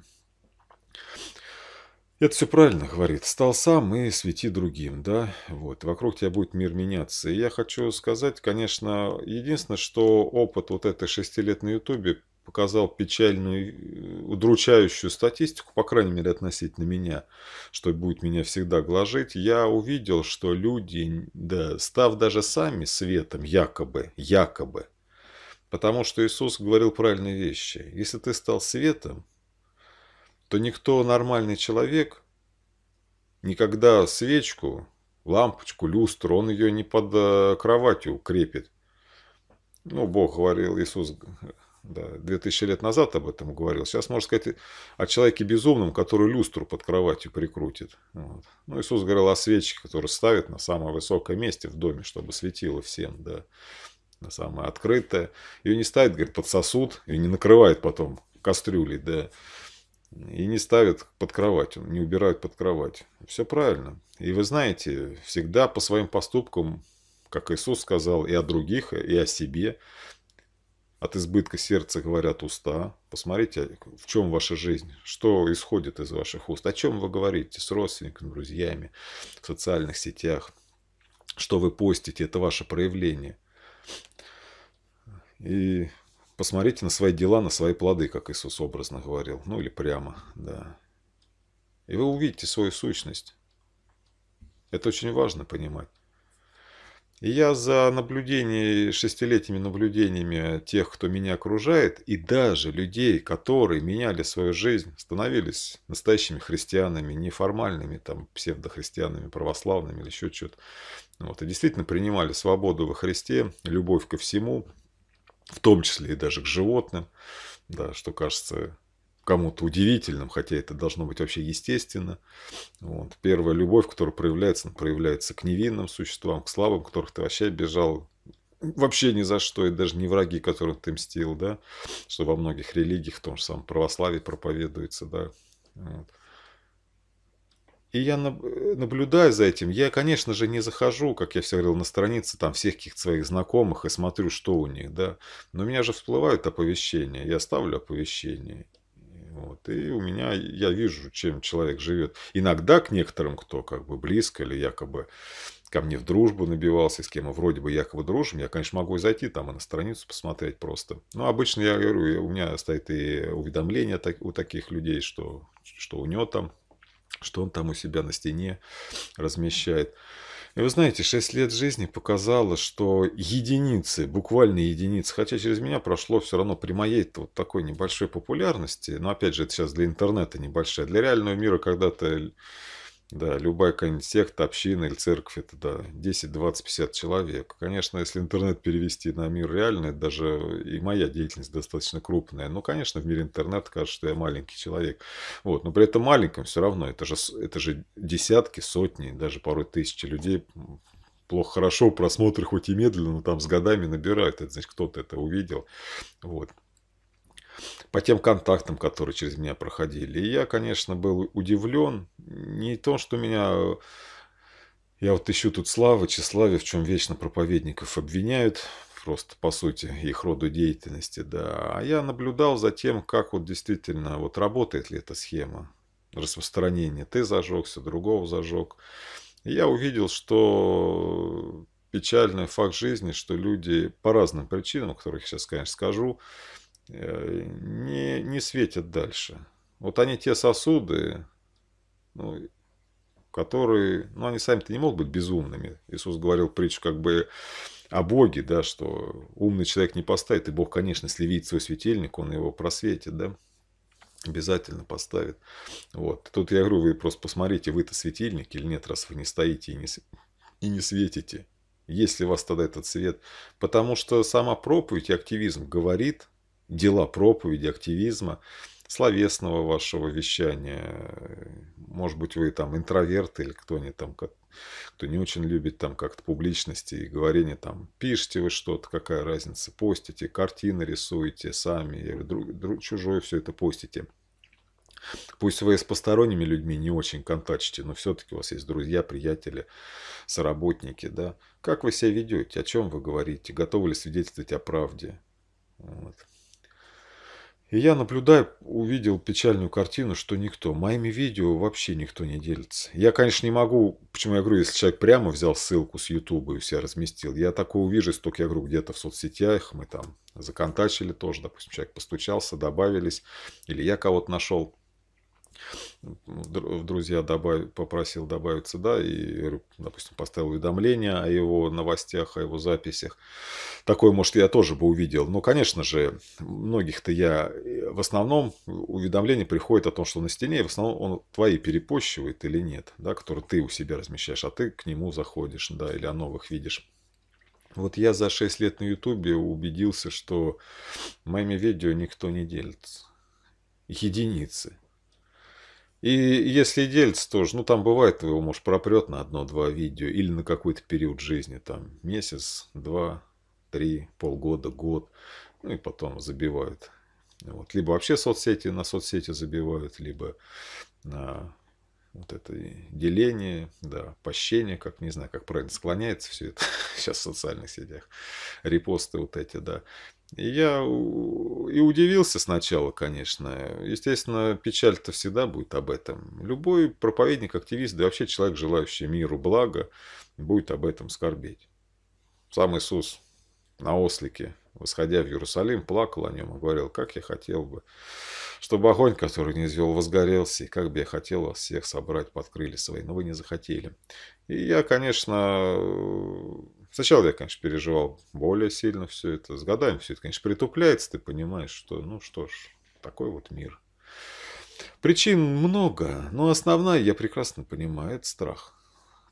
Это все правильно говорит. Стал сам и свети другим, да, вот. Вокруг тебя будет мир меняться. И я хочу сказать, конечно, единственное, что опыт вот этой шести лет на Ютубе показал печальную, э, удручающую статистику, по крайней мере, относительно меня, что будет меня всегда гложить. я увидел, что люди, да, став даже сами светом, якобы, якобы, потому что Иисус говорил правильные вещи. Если ты стал светом, то никто нормальный человек никогда свечку, лампочку, люстру, он ее не под э, кроватью крепит. Ну, Бог говорил, Иисус да, 2000 лет назад об этом говорил. Сейчас можно сказать о человеке безумном, который люстру под кроватью прикрутит. Вот. Ну, Иисус говорил о свечке, которую ставит на самое высокое месте в доме, чтобы светило всем, да, на самое открытое. Ее не ставит, говорит, под сосуд, и не накрывает потом кастрюлей, да, и не ставит под кровать, не убирает под кровать. Все правильно. И вы знаете, всегда по своим поступкам, как Иисус сказал, и о других, и о себе – от избытка сердца говорят уста. Посмотрите, в чем ваша жизнь, что исходит из ваших уст, о чем вы говорите с родственниками, друзьями, в социальных сетях, что вы постите, это ваше проявление. И посмотрите на свои дела, на свои плоды, как Иисус образно говорил, ну или прямо, да. И вы увидите свою сущность. Это очень важно понимать я за наблюдение, шестилетними наблюдениями тех, кто меня окружает, и даже людей, которые меняли свою жизнь, становились настоящими христианами, неформальными, там, псевдохристианами, православными или еще что-то. Вот, и действительно принимали свободу во Христе, любовь ко всему, в том числе и даже к животным, да, что кажется кому-то удивительным, хотя это должно быть вообще естественно. Вот. Первая любовь, которая проявляется, она проявляется к невинным существам, к слабым, которых ты вообще бежал вообще ни за что, и даже не враги, которым ты мстил, да, что во многих религиях, в том же самом православии проповедуется, да. Вот. И я э, наблюдаю за этим. Я, конечно же, не захожу, как я все говорил, на страницы там всех каких-то своих знакомых и смотрю, что у них, да. Но у меня же всплывают оповещения. Я ставлю оповещения. Вот. И у меня, я вижу, чем человек живет. Иногда к некоторым, кто как бы близко или якобы ко мне в дружбу набивался, с кем мы вроде бы якобы дружим, я, конечно, могу и зайти там и на страницу посмотреть просто. Но обычно я говорю, у меня стоит и уведомление у таких людей, что, что у него там, что он там у себя на стене размещает. И вы знаете, 6 лет жизни показало, что единицы, буквально единицы, хотя через меня прошло все равно при моей вот такой небольшой популярности, но опять же, это сейчас для интернета небольшая, для реального мира когда-то да, любая какая-нибудь секта, община или церковь, это да, 10, 20, 50 человек. Конечно, если интернет перевести на мир реальный, даже и моя деятельность достаточно крупная. Но, конечно, в мире интернет кажется, что я маленький человек. Вот, но при этом маленьком все равно, это же, это же десятки, сотни, даже порой тысячи людей плохо, хорошо, просмотры хоть и медленно, но там с годами набирают. Это значит, кто-то это увидел. Вот по тем контактам, которые через меня проходили. И я, конечно, был удивлен. Не то, что меня... Э, я вот ищу тут славы, тщеславие, в чем вечно проповедников обвиняют, просто по сути их роду деятельности, да. А я наблюдал за тем, как вот действительно вот работает ли эта схема распространения. Ты зажегся, другого зажег. И я увидел, что печальный факт жизни, что люди по разным причинам, о которых я сейчас, конечно, скажу, Э, не, не светят дальше. Вот они те сосуды, ну, которые, ну, они сами-то не могут быть безумными. Иисус говорил притчу как бы о Боге, да, что умный человек не поставит, и Бог, конечно, если видит свой светильник, он его просветит, да, обязательно поставит. Вот. Тут я говорю, вы просто посмотрите, вы-то светильник или нет, раз вы не стоите и не, и не светите. если у вас тогда этот свет? Потому что сама проповедь и активизм говорит дела проповеди, активизма, словесного вашего вещания. Может быть, вы там интроверт или кто-нибудь там, кто не очень любит там как-то публичности и говорение там, пишите вы что-то, какая разница, постите, картины рисуете сами, или друг, друг, чужое все это постите. Пусть вы с посторонними людьми не очень контактите, но все-таки у вас есть друзья, приятели, соработники, да. Как вы себя ведете, о чем вы говорите, готовы ли свидетельствовать о правде? Вот. И я, наблюдая, увидел печальную картину, что никто, моими видео вообще никто не делится. Я, конечно, не могу, почему я говорю, если человек прямо взял ссылку с Ютуба и все разместил, я такое увижу, столько я говорю, где-то в соцсетях, мы там законтачили тоже, допустим, человек постучался, добавились, или я кого-то нашел в друзья добав... попросил добавиться, да, и, допустим, поставил уведомление о его новостях, о его записях. Такое, может, я тоже бы увидел. Но, конечно же, многих-то я... Э, в основном уведомление приходит о том, что на стене, и в основном он твои перепощивает или нет, да, которые ты у себя размещаешь, а ты к нему заходишь, да, или о новых видишь. Вот я за 6 лет на Ютубе убедился, что моими видео никто не делится. Единицы. И если делится, тоже, ну там бывает, твоего муж пропрет на одно-два видео или на какой-то период жизни, там месяц, два, три, полгода, год, ну и потом забивают. Вот. Либо вообще соцсети на соцсети забивают, либо на вот это деление, да, пощение, как не знаю, как правильно склоняется все это сейчас в социальных сетях, репосты вот эти, да. И Я и удивился сначала, конечно. Естественно, печаль-то всегда будет об этом. Любой проповедник, активист, да вообще человек, желающий миру блага, будет об этом скорбеть. Сам Иисус на ослике, восходя в Иерусалим, плакал о нем и говорил, как я хотел бы, чтобы огонь, который не извел, возгорелся, и как бы я хотел вас всех собрать под крылья свои, но вы не захотели. И я, конечно, Сначала я, конечно, переживал более сильно все это. С годами все это, конечно, притупляется, ты понимаешь, что, ну что ж, такой вот мир. Причин много, но основная, я прекрасно понимаю, это страх.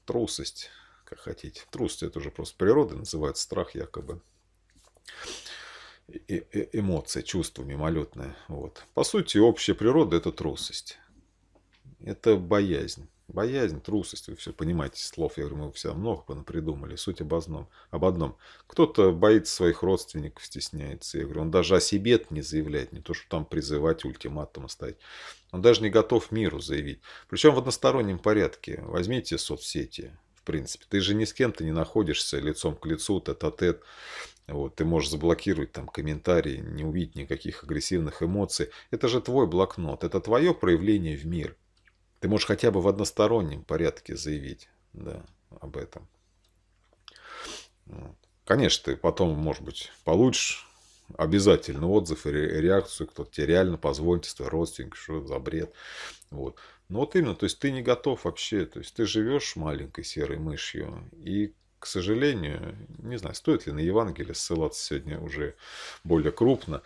Трусость, как хотите. Трусость – это уже просто природа, называется страх якобы. Э -э Эмоция, чувство мимолетное. Вот. По сути, общая природа – это трусость. Это боязнь. Боязнь, трусость, вы все понимаете, слов, я говорю, мы всегда много понапридумали. Суть об одном. Об одном. Кто-то боится своих родственников, стесняется. Я говорю, он даже о себе не заявляет, не то, что там призывать, ультиматум ставить. Он даже не готов миру заявить. Причем в одностороннем порядке. Возьмите соцсети, в принципе. Ты же ни с кем то не находишься лицом к лицу, тет тет -а -тет. Вот, ты можешь заблокировать там комментарии, не увидеть никаких агрессивных эмоций. Это же твой блокнот, это твое проявление в мир. Ты можешь хотя бы в одностороннем порядке заявить да, об этом. Конечно, ты потом, может быть, получишь обязательно отзыв и реакцию, кто-то тебе реально позвонит, твой родственник, что за бред. Вот. Но вот именно, то есть ты не готов вообще, то есть ты живешь маленькой серой мышью, и, к сожалению, не знаю, стоит ли на Евангелие ссылаться сегодня уже более крупно,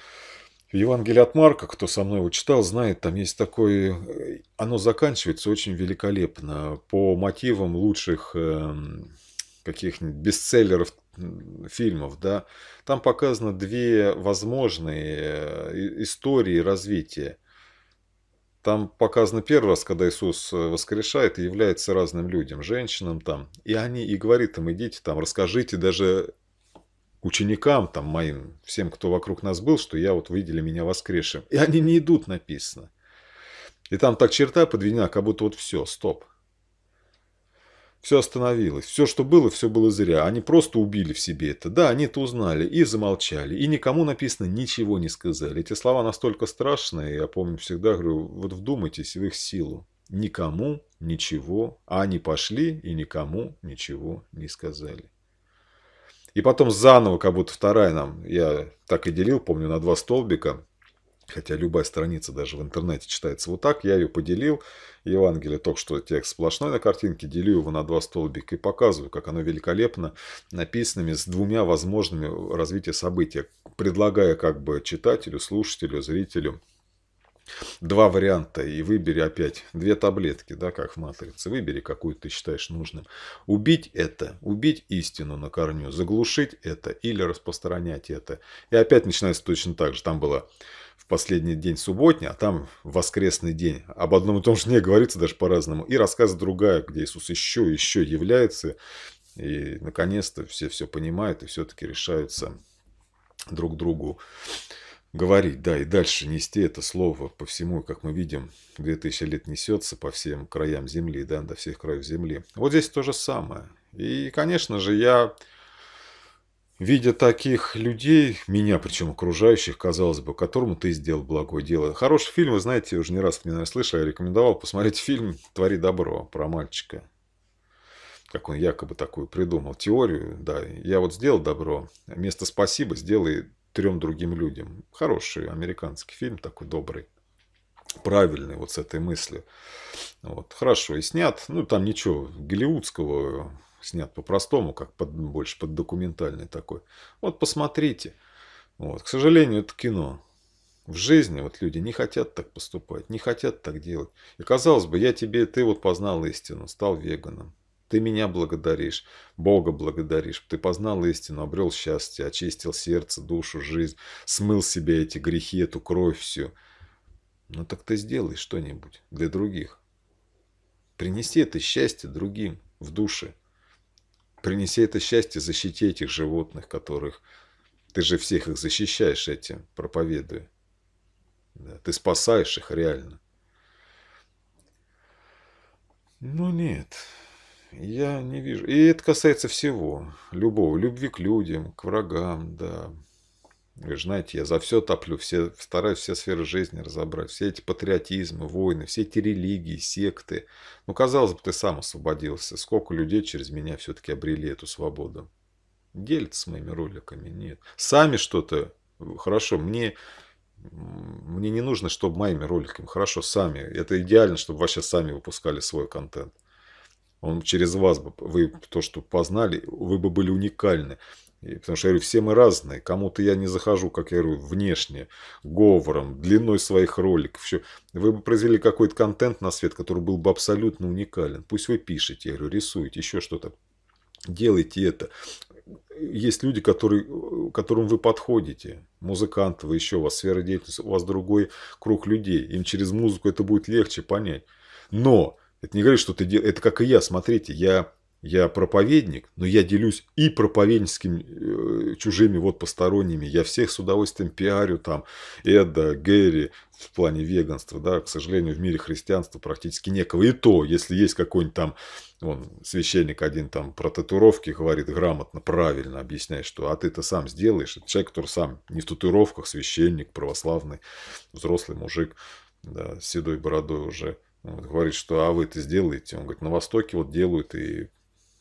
в Евангелии от Марка, кто со мной его читал, знает, там есть такое... Э, оно заканчивается очень великолепно по мотивам лучших эм, каких-нибудь бестселлеров фильмов, да, там показано две возможные э, истории развития. Там показано первый раз, когда Иисус э, воскрешает и является разным людям, женщинам там, и они и говорит им, идите там, расскажите даже ученикам, там, моим, всем, кто вокруг нас был, что я вот видели меня воскресшим. И они не идут, написано. И там так черта подведена, как будто вот все, стоп. Все остановилось. Все, что было, все было зря. Они просто убили в себе это. Да, они это узнали и замолчали. И никому написано ничего не сказали. Эти слова настолько страшные, я помню всегда говорю, вот вдумайтесь в их силу. Никому ничего, а они пошли и никому ничего не сказали. И потом заново, как будто вторая нам, я так и делил, помню, на два столбика, хотя любая страница даже в интернете читается вот так, я ее поделил, Евангелие, только что текст сплошной на картинке, делю его на два столбика и показываю, как оно великолепно написано, с двумя возможными развития события, предлагая как бы читателю, слушателю, зрителю два варианта и выбери опять две таблетки, да, как в матрице. Выбери, какую ты считаешь нужным. Убить это, убить истину на корню, заглушить это или распространять это. И опять начинается точно так же. Там было в последний день субботня, а там воскресный день. Об одном и том же не говорится даже по-разному. И рассказ другая, где Иисус еще и еще является. И наконец-то все все понимают и все-таки решаются друг другу говорить, да, и дальше нести это слово по всему, как мы видим, 2000 лет несется по всем краям земли, да, до всех краев земли. Вот здесь то же самое. И, конечно же, я, видя таких людей, меня причем окружающих, казалось бы, которому ты сделал благое дело. Хороший фильм, вы знаете, уже не раз меня слышали, я рекомендовал посмотреть фильм «Твори добро» про мальчика, как он якобы такую придумал теорию, да, я вот сделал добро, вместо спасибо сделай трем другим людям. Хороший американский фильм, такой добрый правильный вот с этой мыслью. Вот. Хорошо и снят. Ну, там ничего голливудского, снят по-простому, как под, больше под документальный такой. Вот посмотрите. Вот. К сожалению, это кино. В жизни вот люди не хотят так поступать, не хотят так делать. И казалось бы, я тебе, ты вот познал истину, стал веганом. Ты меня благодаришь, Бога благодаришь. Ты познал истину, обрел счастье, очистил сердце, душу, жизнь, смыл себе эти грехи, эту кровь всю. Ну так ты сделай что-нибудь для других. Принеси это счастье другим в душе. Принеси это счастье, защити этих животных, которых... Ты же всех их защищаешь этим, проповедуя. Да, ты спасаешь их реально. Ну нет, я не вижу. И это касается всего, любого, любви к людям, к врагам, да. Вы же знаете, я за все топлю, все, стараюсь все сферы жизни разобрать, все эти патриотизмы, войны, все эти религии, секты. Ну, казалось бы, ты сам освободился. Сколько людей через меня все-таки обрели эту свободу? Делятся с моими роликами? Нет. Сами что-то... Хорошо, мне мне не нужно, чтобы моими роликами. Хорошо, сами. Это идеально, чтобы вообще сами выпускали свой контент он через вас бы, вы то, что познали, вы бы были уникальны. потому что, я говорю, все мы разные. Кому-то я не захожу, как я говорю, внешне, говором, длиной своих роликов. Все. Вы бы произвели какой-то контент на свет, который был бы абсолютно уникален. Пусть вы пишете, я говорю, рисуете, еще что-то. Делайте это. Есть люди, которые, которым вы подходите. Музыканты, вы еще, у вас сфера деятельности, у вас другой круг людей. Им через музыку это будет легче понять. Но это не говорит, что ты делаешь. Это как и я. Смотрите, я, я проповедник, но я делюсь и проповедническими э, чужими вот посторонними. Я всех с удовольствием пиарю там. Эда, Гэри в плане веганства. Да, к сожалению, в мире христианства практически некого. И то, если есть какой-нибудь там он, священник один там про татуировки говорит грамотно, правильно объясняет, что а ты это сам сделаешь. Это человек, который сам не в татуировках, священник, православный, взрослый мужик, да, с седой бородой уже вот, говорит, что а вы это сделаете? Он говорит, на Востоке вот делают, и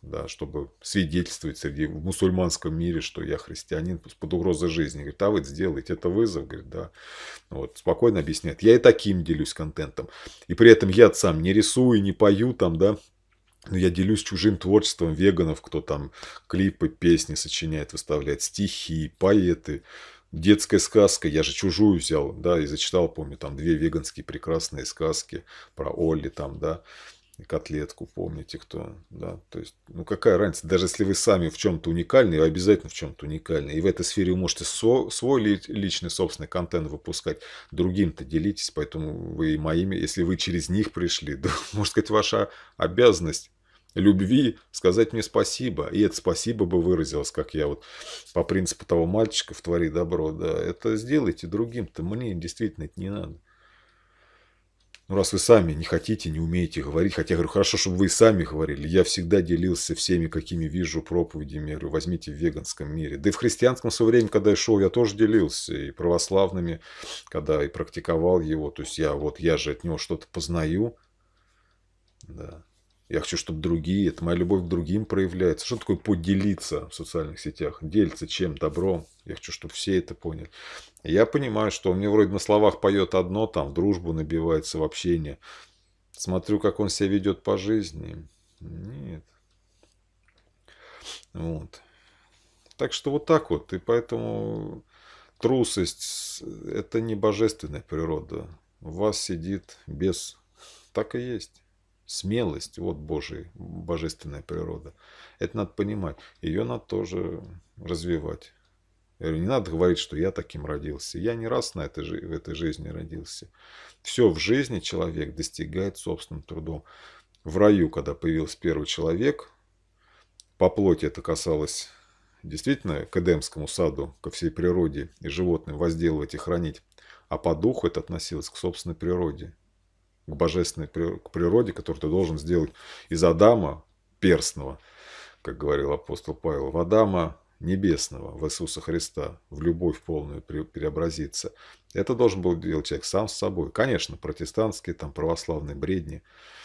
да, чтобы свидетельствовать среди, в мусульманском мире, что я христианин под угрозой жизни. Говорит, а вы это сделаете, это вызов, говорит, да. Вот, спокойно объясняет. Я и таким делюсь контентом. И при этом я сам не рисую, не пою там, да, но я делюсь чужим творчеством веганов, кто там клипы, песни сочиняет, выставляет, стихи, поэты, детская сказка, я же чужую взял, да, и зачитал, помню, там две веганские прекрасные сказки про Олли там, да, котлетку, помните, кто, да, то есть, ну какая разница, даже если вы сами в чем-то уникальны, вы обязательно в чем-то уникальны, и в этой сфере вы можете со, свой личный, собственный контент выпускать, другим-то делитесь, поэтому вы и моими, если вы через них пришли, да, может сказать, ваша обязанность любви сказать мне спасибо. И это спасибо бы выразилось, как я вот по принципу того мальчика в «Твори добро». Да, это сделайте другим-то. Мне действительно это не надо. Ну, раз вы сами не хотите, не умеете говорить, хотя я говорю, хорошо, чтобы вы сами говорили. Я всегда делился всеми, какими вижу проповедями. Я говорю, возьмите в веганском мире. Да и в христианском в свое время, когда я шел, я тоже делился. И православными, когда и практиковал его. То есть я вот, я же от него что-то познаю. Да. Я хочу, чтобы другие, это моя любовь к другим проявляется. Что такое поделиться в социальных сетях? Делиться чем? Добром. Я хочу, чтобы все это поняли. Я понимаю, что он мне вроде на словах поет одно, там, дружбу набивается в общение. Смотрю, как он себя ведет по жизни. Нет. Вот. Так что вот так вот. И поэтому трусость – это не божественная природа. В вас сидит без. Так и есть смелость, вот Божий, божественная природа. Это надо понимать. Ее надо тоже развивать. не надо говорить, что я таким родился. Я не раз на этой, в этой жизни родился. Все в жизни человек достигает собственным трудом. В раю, когда появился первый человек, по плоти это касалось действительно к Эдемскому саду, ко всей природе и животным возделывать и хранить, а по духу это относилось к собственной природе к божественной к природе, которую ты должен сделать из Адама перстного, как говорил апостол Павел, в Адама небесного, в Иисуса Христа, в любовь полную преобразиться. Это должен был делать человек сам с собой. Конечно, протестантские, там, православные бредни,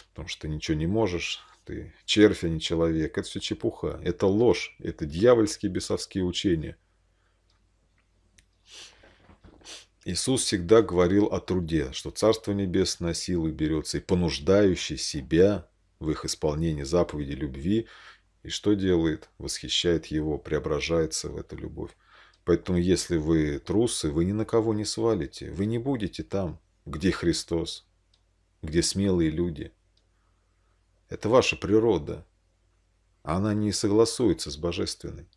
потому что ты ничего не можешь, ты червь, а не человек. Это все чепуха, это ложь, это дьявольские бесовские учения – Иисус всегда говорил о труде, что Царство Небесное силой берется и понуждающий себя в их исполнении заповеди любви, и что делает? Восхищает его, преображается в эту любовь. Поэтому, если вы трусы, вы ни на кого не свалите. Вы не будете там, где Христос, где смелые люди. Это ваша природа. Она не согласуется с божественной.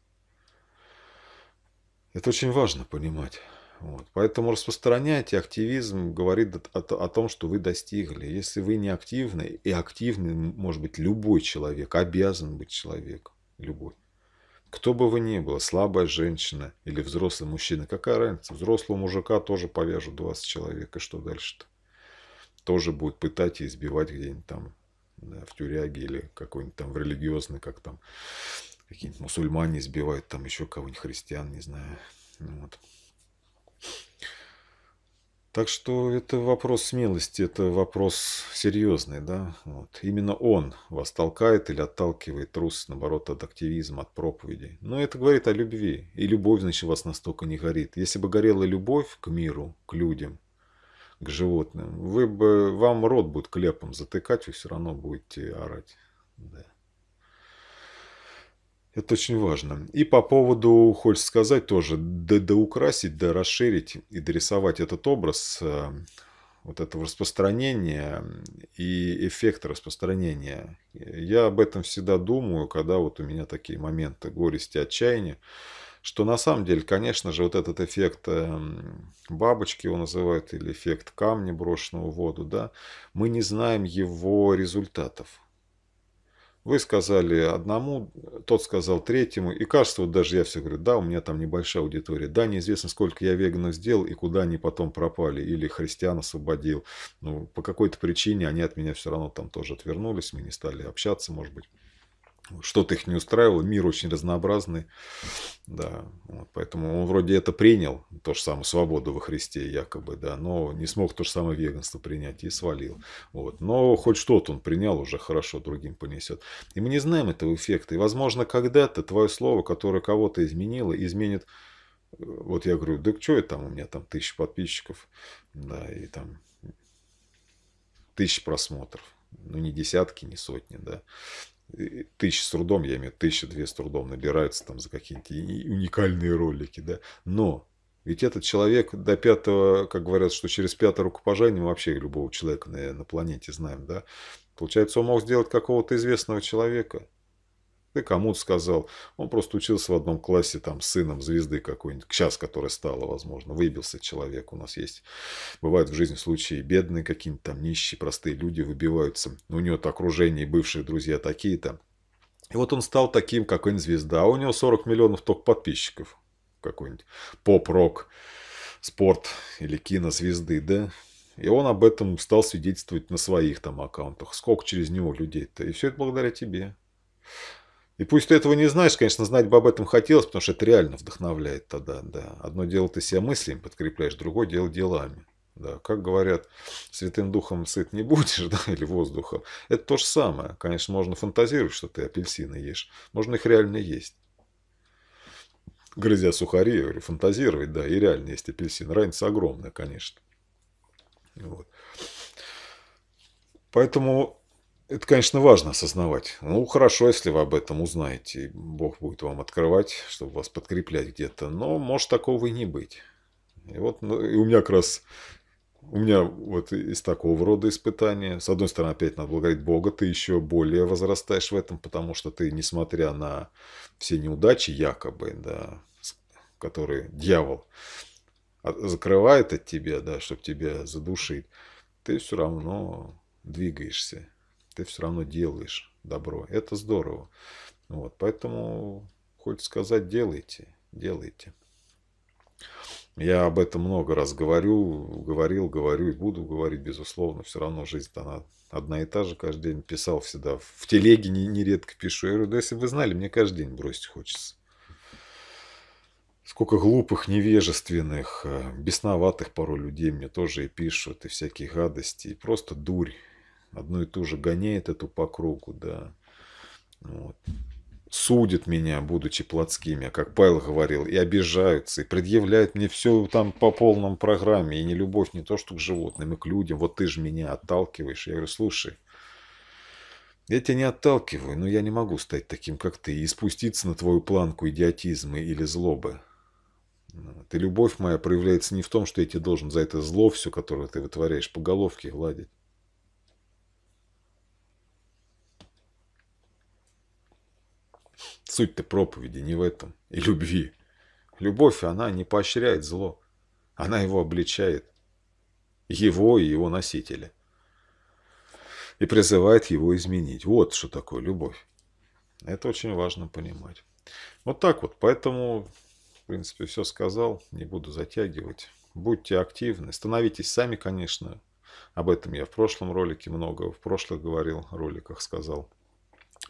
Это очень важно понимать. Вот. Поэтому распространяйте активизм, говорит о, о, том, что вы достигли. Если вы не активны, и активны, может быть любой человек, обязан быть человек, любой. Кто бы вы ни был, слабая женщина или взрослый мужчина, какая разница? Взрослого мужика тоже повяжут 20 человек, и что дальше-то? Тоже будет пытать и избивать где-нибудь там да, в тюряге или какой-нибудь там в религиозной, как там какие-нибудь мусульмане избивают, там еще кого-нибудь христиан, не знаю. Вот. Так что это вопрос смелости, это вопрос серьезный, да. Вот. Именно он вас толкает или отталкивает трус, наоборот, от активизма, от проповеди. Но это говорит о любви. И любовь, значит, вас настолько не горит. Если бы горела любовь к миру, к людям, к животным, вы бы, вам рот будет клепом затыкать, вы все равно будете орать. Да. Это очень важно. И по поводу, хочешь сказать тоже, да, да украсить, да расширить и дорисовать этот образ, э, вот этого распространения и эффекта распространения. Я об этом всегда думаю, когда вот у меня такие моменты горести, отчаяния, что на самом деле, конечно же, вот этот эффект э, бабочки его называют, или эффект камня, брошенного в воду, да, мы не знаем его результатов. Вы сказали одному, тот сказал третьему, и кажется, вот даже я все говорю, да, у меня там небольшая аудитория, да, неизвестно, сколько я веганов сделал и куда они потом пропали, или христиан освободил. Ну, по какой-то причине они от меня все равно там тоже отвернулись, мы не стали общаться, может быть что-то их не устраивало, мир очень разнообразный, да, вот, поэтому он вроде это принял, то же самое, свободу во Христе якобы, да, но не смог то же самое веганство принять и свалил, вот, но хоть что-то он принял уже хорошо, другим понесет, и мы не знаем этого эффекта, и возможно когда-то твое слово, которое кого-то изменило, изменит, э, вот я говорю, да что это там у меня там тысяча подписчиков, да, и там тысяча просмотров, ну не десятки, не сотни, да, тысяч с трудом, я имею в виду, тысяча, две с трудом набираются там за какие-нибудь уникальные ролики, да. Но ведь этот человек до пятого, как говорят, что через пятое рукопожание мы ну, вообще любого человека на, на планете знаем, да. Получается, он мог сделать какого-то известного человека, ты кому-то сказал. Он просто учился в одном классе там с сыном звезды какой-нибудь. Сейчас, который стало возможно. Выбился человек. У нас есть. Бывают в жизни случаи бедные какие-нибудь там нищие, простые люди выбиваются. Но у него окружение и бывшие друзья такие-то. И вот он стал таким, какой-нибудь звезда. А у него 40 миллионов только подписчиков. Какой-нибудь поп-рок, спорт или кинозвезды, да? И он об этом стал свидетельствовать на своих там аккаунтах. Сколько через него людей-то. И все это благодаря тебе. И пусть ты этого не знаешь, конечно, знать бы об этом хотелось, потому что это реально вдохновляет тогда, да. Одно дело ты себя мыслями подкрепляешь, другое дело делами. Да, как говорят, святым духом сыт не будешь, да, или воздухом. Это то же самое. Конечно, можно фантазировать, что ты апельсины ешь. Можно их реально есть. Грызя сухари, говорю, фантазировать, да, и реально есть апельсин. Разница огромная, конечно. Вот. Поэтому это, конечно, важно осознавать. Ну, хорошо, если вы об этом узнаете, и Бог будет вам открывать, чтобы вас подкреплять где-то. Но может такого и не быть. И вот ну, и у меня как раз у меня вот из такого рода испытания. С одной стороны, опять надо благодарить Бога, ты еще более возрастаешь в этом, потому что ты, несмотря на все неудачи якобы, да, которые дьявол закрывает от тебя, да, чтобы тебя задушить, ты все равно двигаешься ты все равно делаешь добро. Это здорово. Вот, поэтому, хоть сказать, делайте, делайте. Я об этом много раз говорю, говорил, говорю и буду говорить, безусловно. Все равно жизнь она одна и та же. Каждый день писал всегда. В телеге нередко пишу. Я говорю, да если бы вы знали, мне каждый день бросить хочется. Сколько глупых, невежественных, э, бесноватых порой людей мне тоже и пишут, и всякие гадости, и просто дурь одну и ту же гоняет эту по кругу, да. Вот. Судят меня, будучи плотскими, а как Павел говорил, и обижаются, и предъявляют мне все там по полном программе, и не любовь не то, что к животным, и к людям. Вот ты же меня отталкиваешь. Я говорю, слушай, я тебя не отталкиваю, но я не могу стать таким, как ты, и спуститься на твою планку идиотизма или злобы. Ты любовь моя проявляется не в том, что я тебе должен за это зло все, которое ты вытворяешь, по головке гладить. Суть-то проповеди не в этом. И любви. Любовь, она не поощряет зло. Она его обличает. Его и его носителя. И призывает его изменить. Вот что такое любовь. Это очень важно понимать. Вот так вот. Поэтому, в принципе, все сказал. Не буду затягивать. Будьте активны. Становитесь сами, конечно. Об этом я в прошлом ролике много, в прошлых говорил роликах, сказал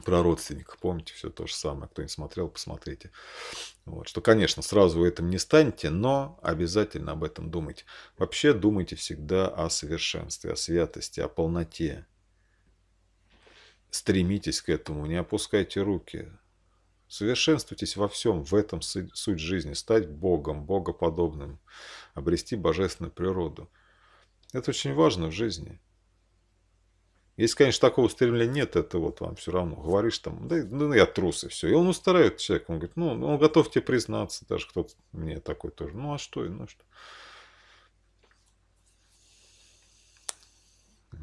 про родственников. Помните, все то же самое. Кто не смотрел, посмотрите. Вот. Что, конечно, сразу вы этим не станете, но обязательно об этом думайте. Вообще думайте всегда о совершенстве, о святости, о полноте. Стремитесь к этому, не опускайте руки. Совершенствуйтесь во всем, в этом суть жизни. Стать Богом, Богоподобным, обрести божественную природу. Это очень важно в жизни. Если, конечно, такого стремления нет, это вот вам все равно. Говоришь там, да, ну, ну я трус и все. И он устарает человек, он говорит, «Ну, ну он готов тебе признаться, даже кто-то мне такой тоже. Ну а что, ну что.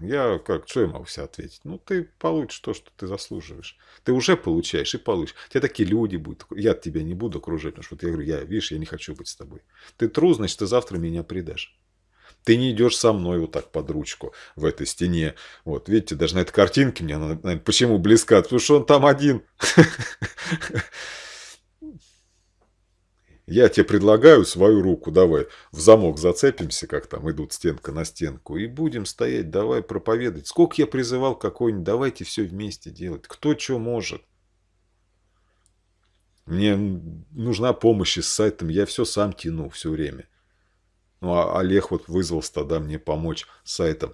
Я как, что я могу себе ответить? Ну, ты получишь то, что ты заслуживаешь. Ты уже получаешь и получишь. Тебя такие люди будут. Я тебя не буду окружать, потому что вот я говорю, я, видишь, я не хочу быть с тобой. Ты трус, значит, ты завтра меня предашь. Ты не идешь со мной вот так под ручку в этой стене. Вот, видите, даже на этой картинке мне она, почему близка? Потому что он там один. Я тебе предлагаю свою руку, давай в замок зацепимся, как там идут стенка на стенку, и будем стоять, давай проповедовать. Сколько я призывал какой-нибудь, давайте все вместе делать, кто что может. Мне нужна помощь с сайтом, я все сам тяну все время. Ну, а Олег вот вызвался тогда мне помочь с сайтом.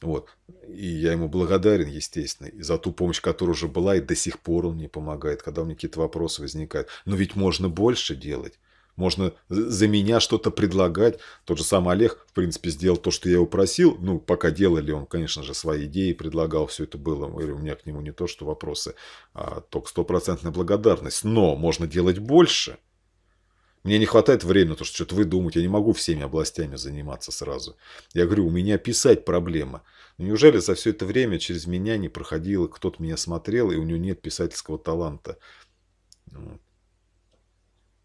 Вот. И я ему благодарен, естественно, и за ту помощь, которая уже была, и до сих пор он мне помогает, когда у меня какие-то вопросы возникают. Но ведь можно больше делать. Можно за меня что-то предлагать. Тот же самый Олег, в принципе, сделал то, что я его просил. Ну, пока делали, он, конечно же, свои идеи предлагал. Все это было. Говорю, у меня к нему не то, что вопросы, а только стопроцентная благодарность. Но можно делать больше – мне не хватает времени, потому что что-то выдумать. Я не могу всеми областями заниматься сразу. Я говорю, у меня писать проблема. неужели за все это время через меня не проходило, кто-то меня смотрел, и у него нет писательского таланта?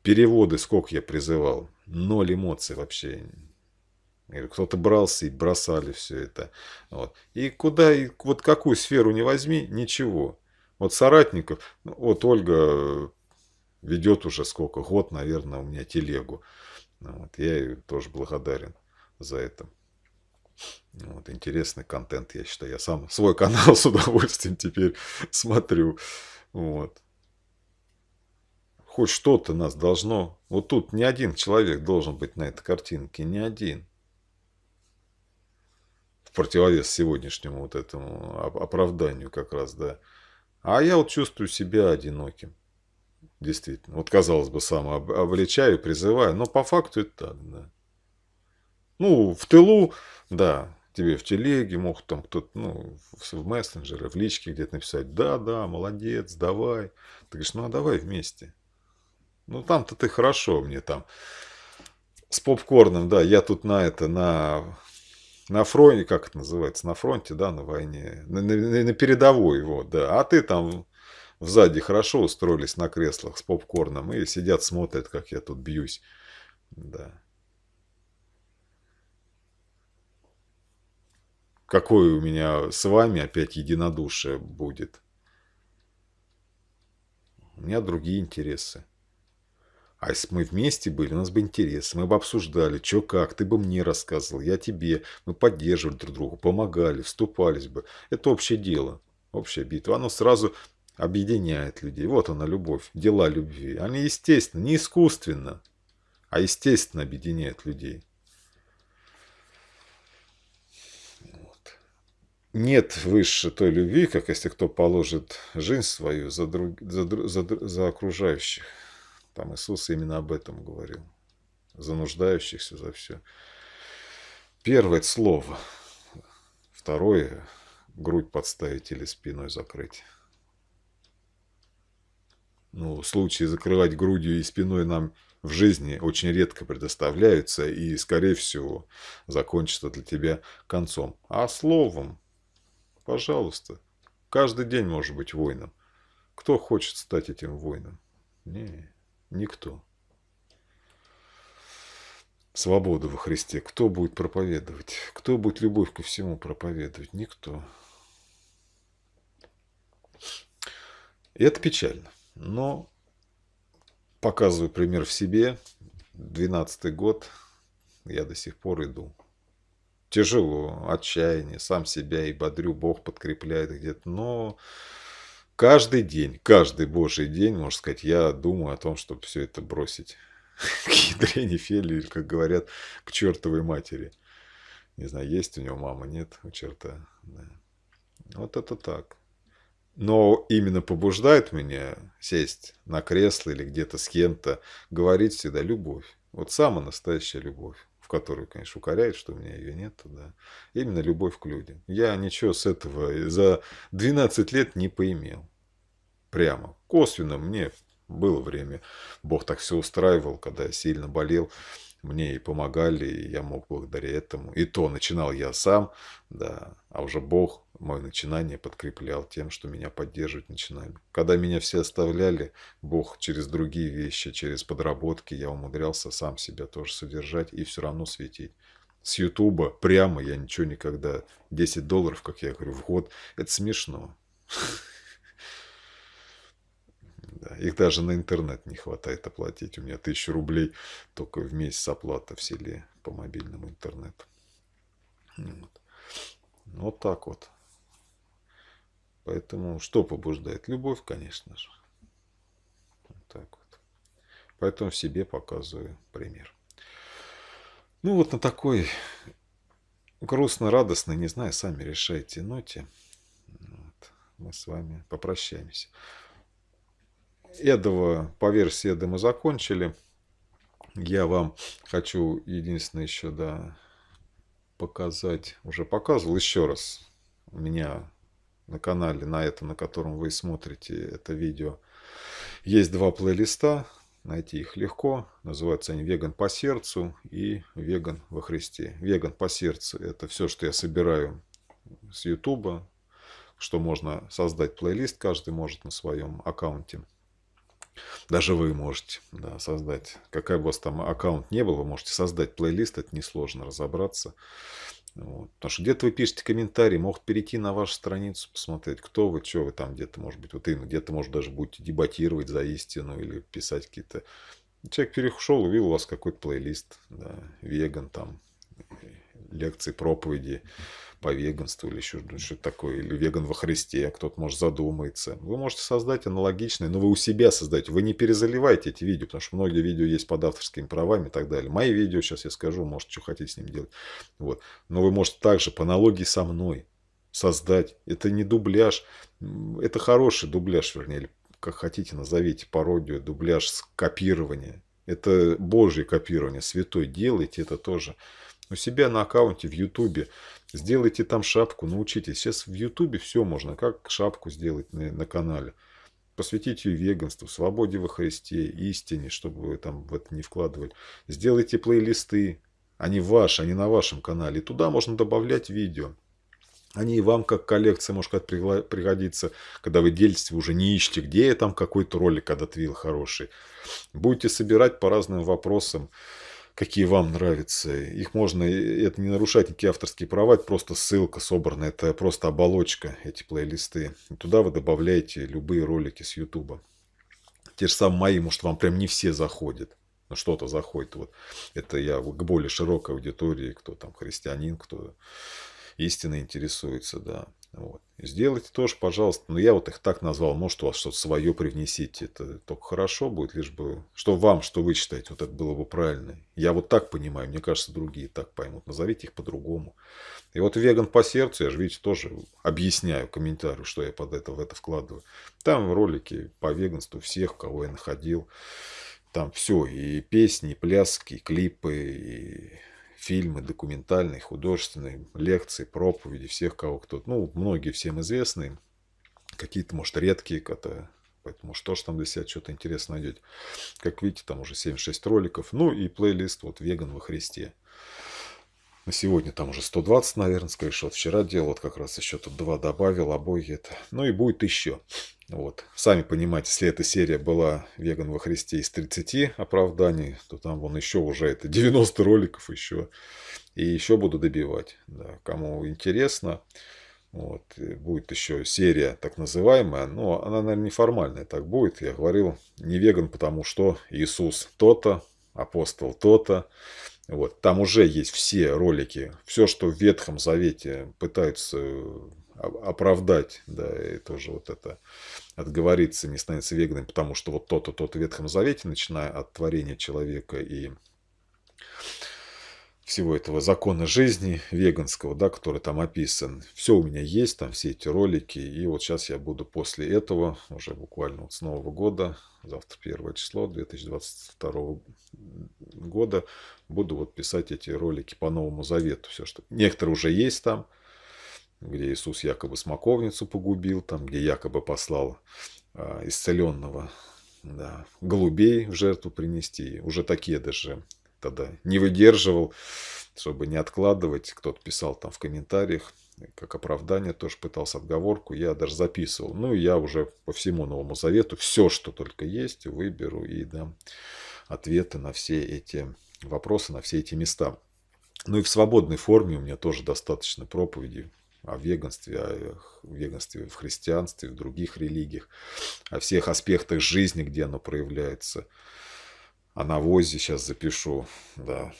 Переводы сколько я призывал? Ноль эмоций вообще. Кто-то брался и бросали все это. Вот. И куда, и вот какую сферу не возьми, ничего. Вот соратников, ну, вот Ольга ведет уже сколько, год, наверное, у меня телегу. Ну вот, я ей тоже благодарен за это. Ну вот, интересный контент, я считаю. Я сам свой канал с удовольствием теперь смотрю. Вот. Хоть что-то нас должно... Вот тут не один человек должен быть на этой картинке. Не один. В противовес сегодняшнему вот этому оправданию как раз, да. А я вот чувствую себя одиноким. Действительно. Вот, казалось бы, самообличаю, призываю, но по факту это так, да. Ну, в тылу, да, тебе в телеге мог там кто-то, ну, в мессенджере, в личке где-то написать, да, да, молодец, давай. Ты говоришь, ну, а давай вместе. Ну, там-то ты хорошо мне там. С попкорном, да, я тут на это, на, на фронте, как это называется, на фронте, да, на войне, на, на, на передовой, вот, да. А ты там Сзади хорошо устроились на креслах с попкорном и сидят, смотрят, как я тут бьюсь. Да. Какое у меня с вами опять единодушие будет? У меня другие интересы. А если бы мы вместе были, у нас бы интересы, мы бы обсуждали, что как, ты бы мне рассказывал, я тебе. Мы поддерживали друг друга, помогали, вступались бы. Это общее дело, общая битва. Оно сразу объединяет людей. Вот она, любовь, дела любви. Они естественно, не искусственно, а естественно объединяют людей. Вот. Нет выше той любви, как если кто положит жизнь свою за, друг, за, за, за окружающих. Там Иисус именно об этом говорил. За нуждающихся, за все. Первое – слово. Второе – грудь подставить или спиной закрыть. Ну, случаи закрывать грудью и спиной нам в жизни очень редко предоставляются и, скорее всего, закончатся для тебя концом. А словом, пожалуйста, каждый день может быть воином. Кто хочет стать этим воином? Не, никто. Свобода во Христе. Кто будет проповедовать? Кто будет любовь ко всему проповедовать? Никто. И это печально. Но показываю пример в себе. 12 год я до сих пор иду. Тяжело, отчаяние, сам себя и бодрю, Бог подкрепляет где-то. Но каждый день, каждый божий день, можно сказать, я думаю о том, чтобы все это бросить. К ядрене Фели, как говорят, к чертовой матери. Не знаю, есть у него мама, нет у черта. Да. Вот это так. Но именно побуждает меня сесть на кресло или где-то с кем-то, говорить всегда любовь. Вот самая настоящая любовь, в которую, конечно, укоряет, что у меня ее нет. Да. Именно любовь к людям. Я ничего с этого за 12 лет не поимел. Прямо. Косвенно мне было время. Бог так все устраивал, когда я сильно болел мне и помогали, и я мог благодаря этому. И то начинал я сам, да, а уже Бог мое начинание подкреплял тем, что меня поддерживать начинали. Когда меня все оставляли, Бог через другие вещи, через подработки, я умудрялся сам себя тоже содержать и все равно светить. С Ютуба прямо я ничего никогда. 10 долларов, как я говорю, в год. Это смешно. Да, их даже на интернет не хватает оплатить. У меня тысяча рублей только в месяц оплата в селе по мобильному интернету. Вот, ну, вот так вот. Поэтому что побуждает? Любовь, конечно же. Вот так вот. Поэтому в себе показываю пример. Ну вот на такой грустно-радостной, не знаю, сами решайте ноте. Вот. Мы с вами попрощаемся этого, по версии Эда мы закончили. Я вам хочу единственное еще, да, показать, уже показывал еще раз. У меня на канале, на этом, на котором вы смотрите это видео, есть два плейлиста. Найти их легко. Называются они «Веган по сердцу» и «Веган во Христе». «Веган по сердцу» — это все, что я собираю с YouTube, что можно создать плейлист, каждый может на своем аккаунте. Даже вы можете да, создать, какая бы у вас там аккаунт не был, вы можете создать плейлист, это несложно разобраться. Вот. Потому что где-то вы пишете комментарии, могут перейти на вашу страницу, посмотреть, кто вы, что вы там где-то, может быть, вот именно где-то, может, даже будете дебатировать за истину или писать какие-то... Человек перешел, увидел у вас какой-то плейлист, да, веган там, лекции, проповеди. Mm -hmm по веганству или еще что-то такое, или веган во Христе, кто-то, может, задумается. Вы можете создать аналогичные, но вы у себя создаете. Вы не перезаливаете эти видео, потому что многие видео есть под авторскими правами и так далее. Мои видео, сейчас я скажу, может, что хотите с ним делать. Вот. Но вы можете также по аналогии со мной создать. Это не дубляж, это хороший дубляж, вернее, или как хотите, назовите пародию, дубляж, с копирование. Это божье копирование, святой, делайте это тоже. У себя на аккаунте в Ютубе Сделайте там шапку, научитесь. Сейчас в Ютубе все можно, как шапку сделать на, на канале. Посвятите ее веганству, свободе во Христе, истине, чтобы вы там в это не вкладывали. Сделайте плейлисты, они ваши, они на вашем канале. И туда можно добавлять видео. Они и вам как коллекция может как пригодится, когда вы делитесь, вы уже не ищете, где я там какой-то ролик когда-то хороший. Будете собирать по разным вопросам какие вам нравятся. Их можно, это не нарушать никакие авторские права, это просто ссылка собранная, это просто оболочка, эти плейлисты. И туда вы добавляете любые ролики с ютуба Те же самые мои, может, вам прям не все заходят. Но что-то заходит. Вот. Это я к более широкой аудитории, кто там христианин, кто истинно интересуется, да. Вот. Сделайте тоже, пожалуйста. Но ну, я вот их так назвал. Может, у вас что-то свое привнесите. Это только хорошо будет, лишь бы... Что вам, что вы считаете, вот это было бы правильно. Я вот так понимаю. Мне кажется, другие так поймут. Назовите их по-другому. И вот веган по сердцу, я же, видите, тоже объясняю комментарию, что я под это, в это вкладываю. Там ролики по веганству всех, кого я находил. Там все. И песни, и пляски, и клипы, и фильмы, документальные, художественные, лекции, проповеди, всех, кого кто-то, ну, многие всем известные, какие-то, может, редкие, это Поэтому что ж там для себя что-то интересное найдете. Как видите, там уже 7-6 роликов. Ну и плейлист вот «Веган во Христе». На сегодня там уже 120, наверное, скорее вот вчера делал, вот как раз еще тут два добавил, обои это. Ну и будет еще. Вот. Сами понимаете, если эта серия была «Веган во Христе» из 30 оправданий, то там вон еще уже это 90 роликов еще. И еще буду добивать. Да, кому интересно, вот. будет еще серия так называемая, но ну, она, наверное, неформальная так будет. Я говорил, не веган, потому что Иисус то-то, апостол то-то. то то апостол то то вот, там уже есть все ролики, все, что в Ветхом Завете пытаются э, оправдать, да, и тоже вот это отговориться, не становится веганом, потому что вот то-то, то в Ветхом Завете, начиная от творения человека и всего этого закона жизни веганского, да, который там описан. Все у меня есть, там все эти ролики. И вот сейчас я буду после этого, уже буквально вот с Нового года, завтра первое число 2022 года, Буду вот писать эти ролики по Новому Завету. Все, что... Некоторые уже есть там, где Иисус якобы смоковницу погубил, там, где якобы послал э, а, исцеленного да, голубей в жертву принести. Уже такие даже тогда не выдерживал, чтобы не откладывать. Кто-то писал там в комментариях, как оправдание, тоже пытался отговорку. Я даже записывал. Ну, я уже по всему Новому Завету все, что только есть, выберу и дам ответы на все эти вопросы на все эти места. Ну и в свободной форме у меня тоже достаточно проповедей о веганстве, о веганстве в христианстве, в других религиях, о всех аспектах жизни, где оно проявляется, о навозе сейчас запишу, да,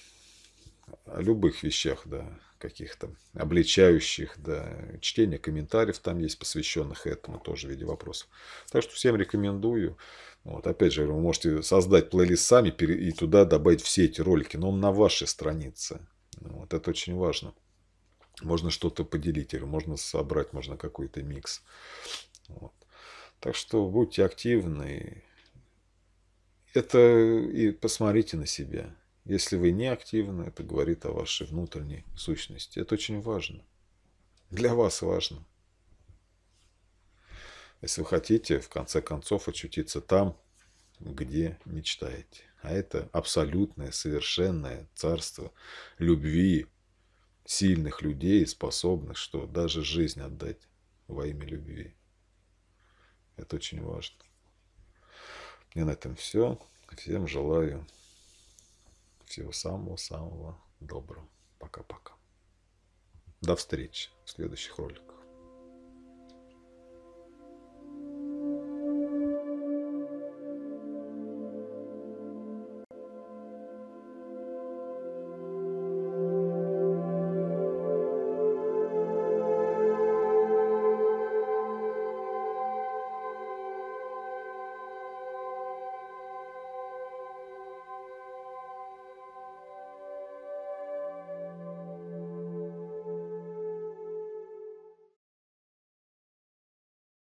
о любых вещах, да, каких-то обличающих, да, чтения комментариев там есть, посвященных этому тоже в виде вопросов. Так что всем рекомендую. Вот, опять же, вы можете создать плейлист сами и туда добавить все эти ролики, но он на вашей странице. Вот, это очень важно. Можно что-то поделить, или можно собрать, можно какой-то микс. Вот. Так что будьте активны. Это и посмотрите на себя. Если вы не активны, это говорит о вашей внутренней сущности. Это очень важно. Для вас важно. Если вы хотите, в конце концов, очутиться там, где мечтаете. А это абсолютное, совершенное царство любви сильных людей, способных, что даже жизнь отдать во имя любви. Это очень важно. Мне на этом все. Всем желаю всего самого-самого доброго. Пока-пока. До встречи в следующих роликах.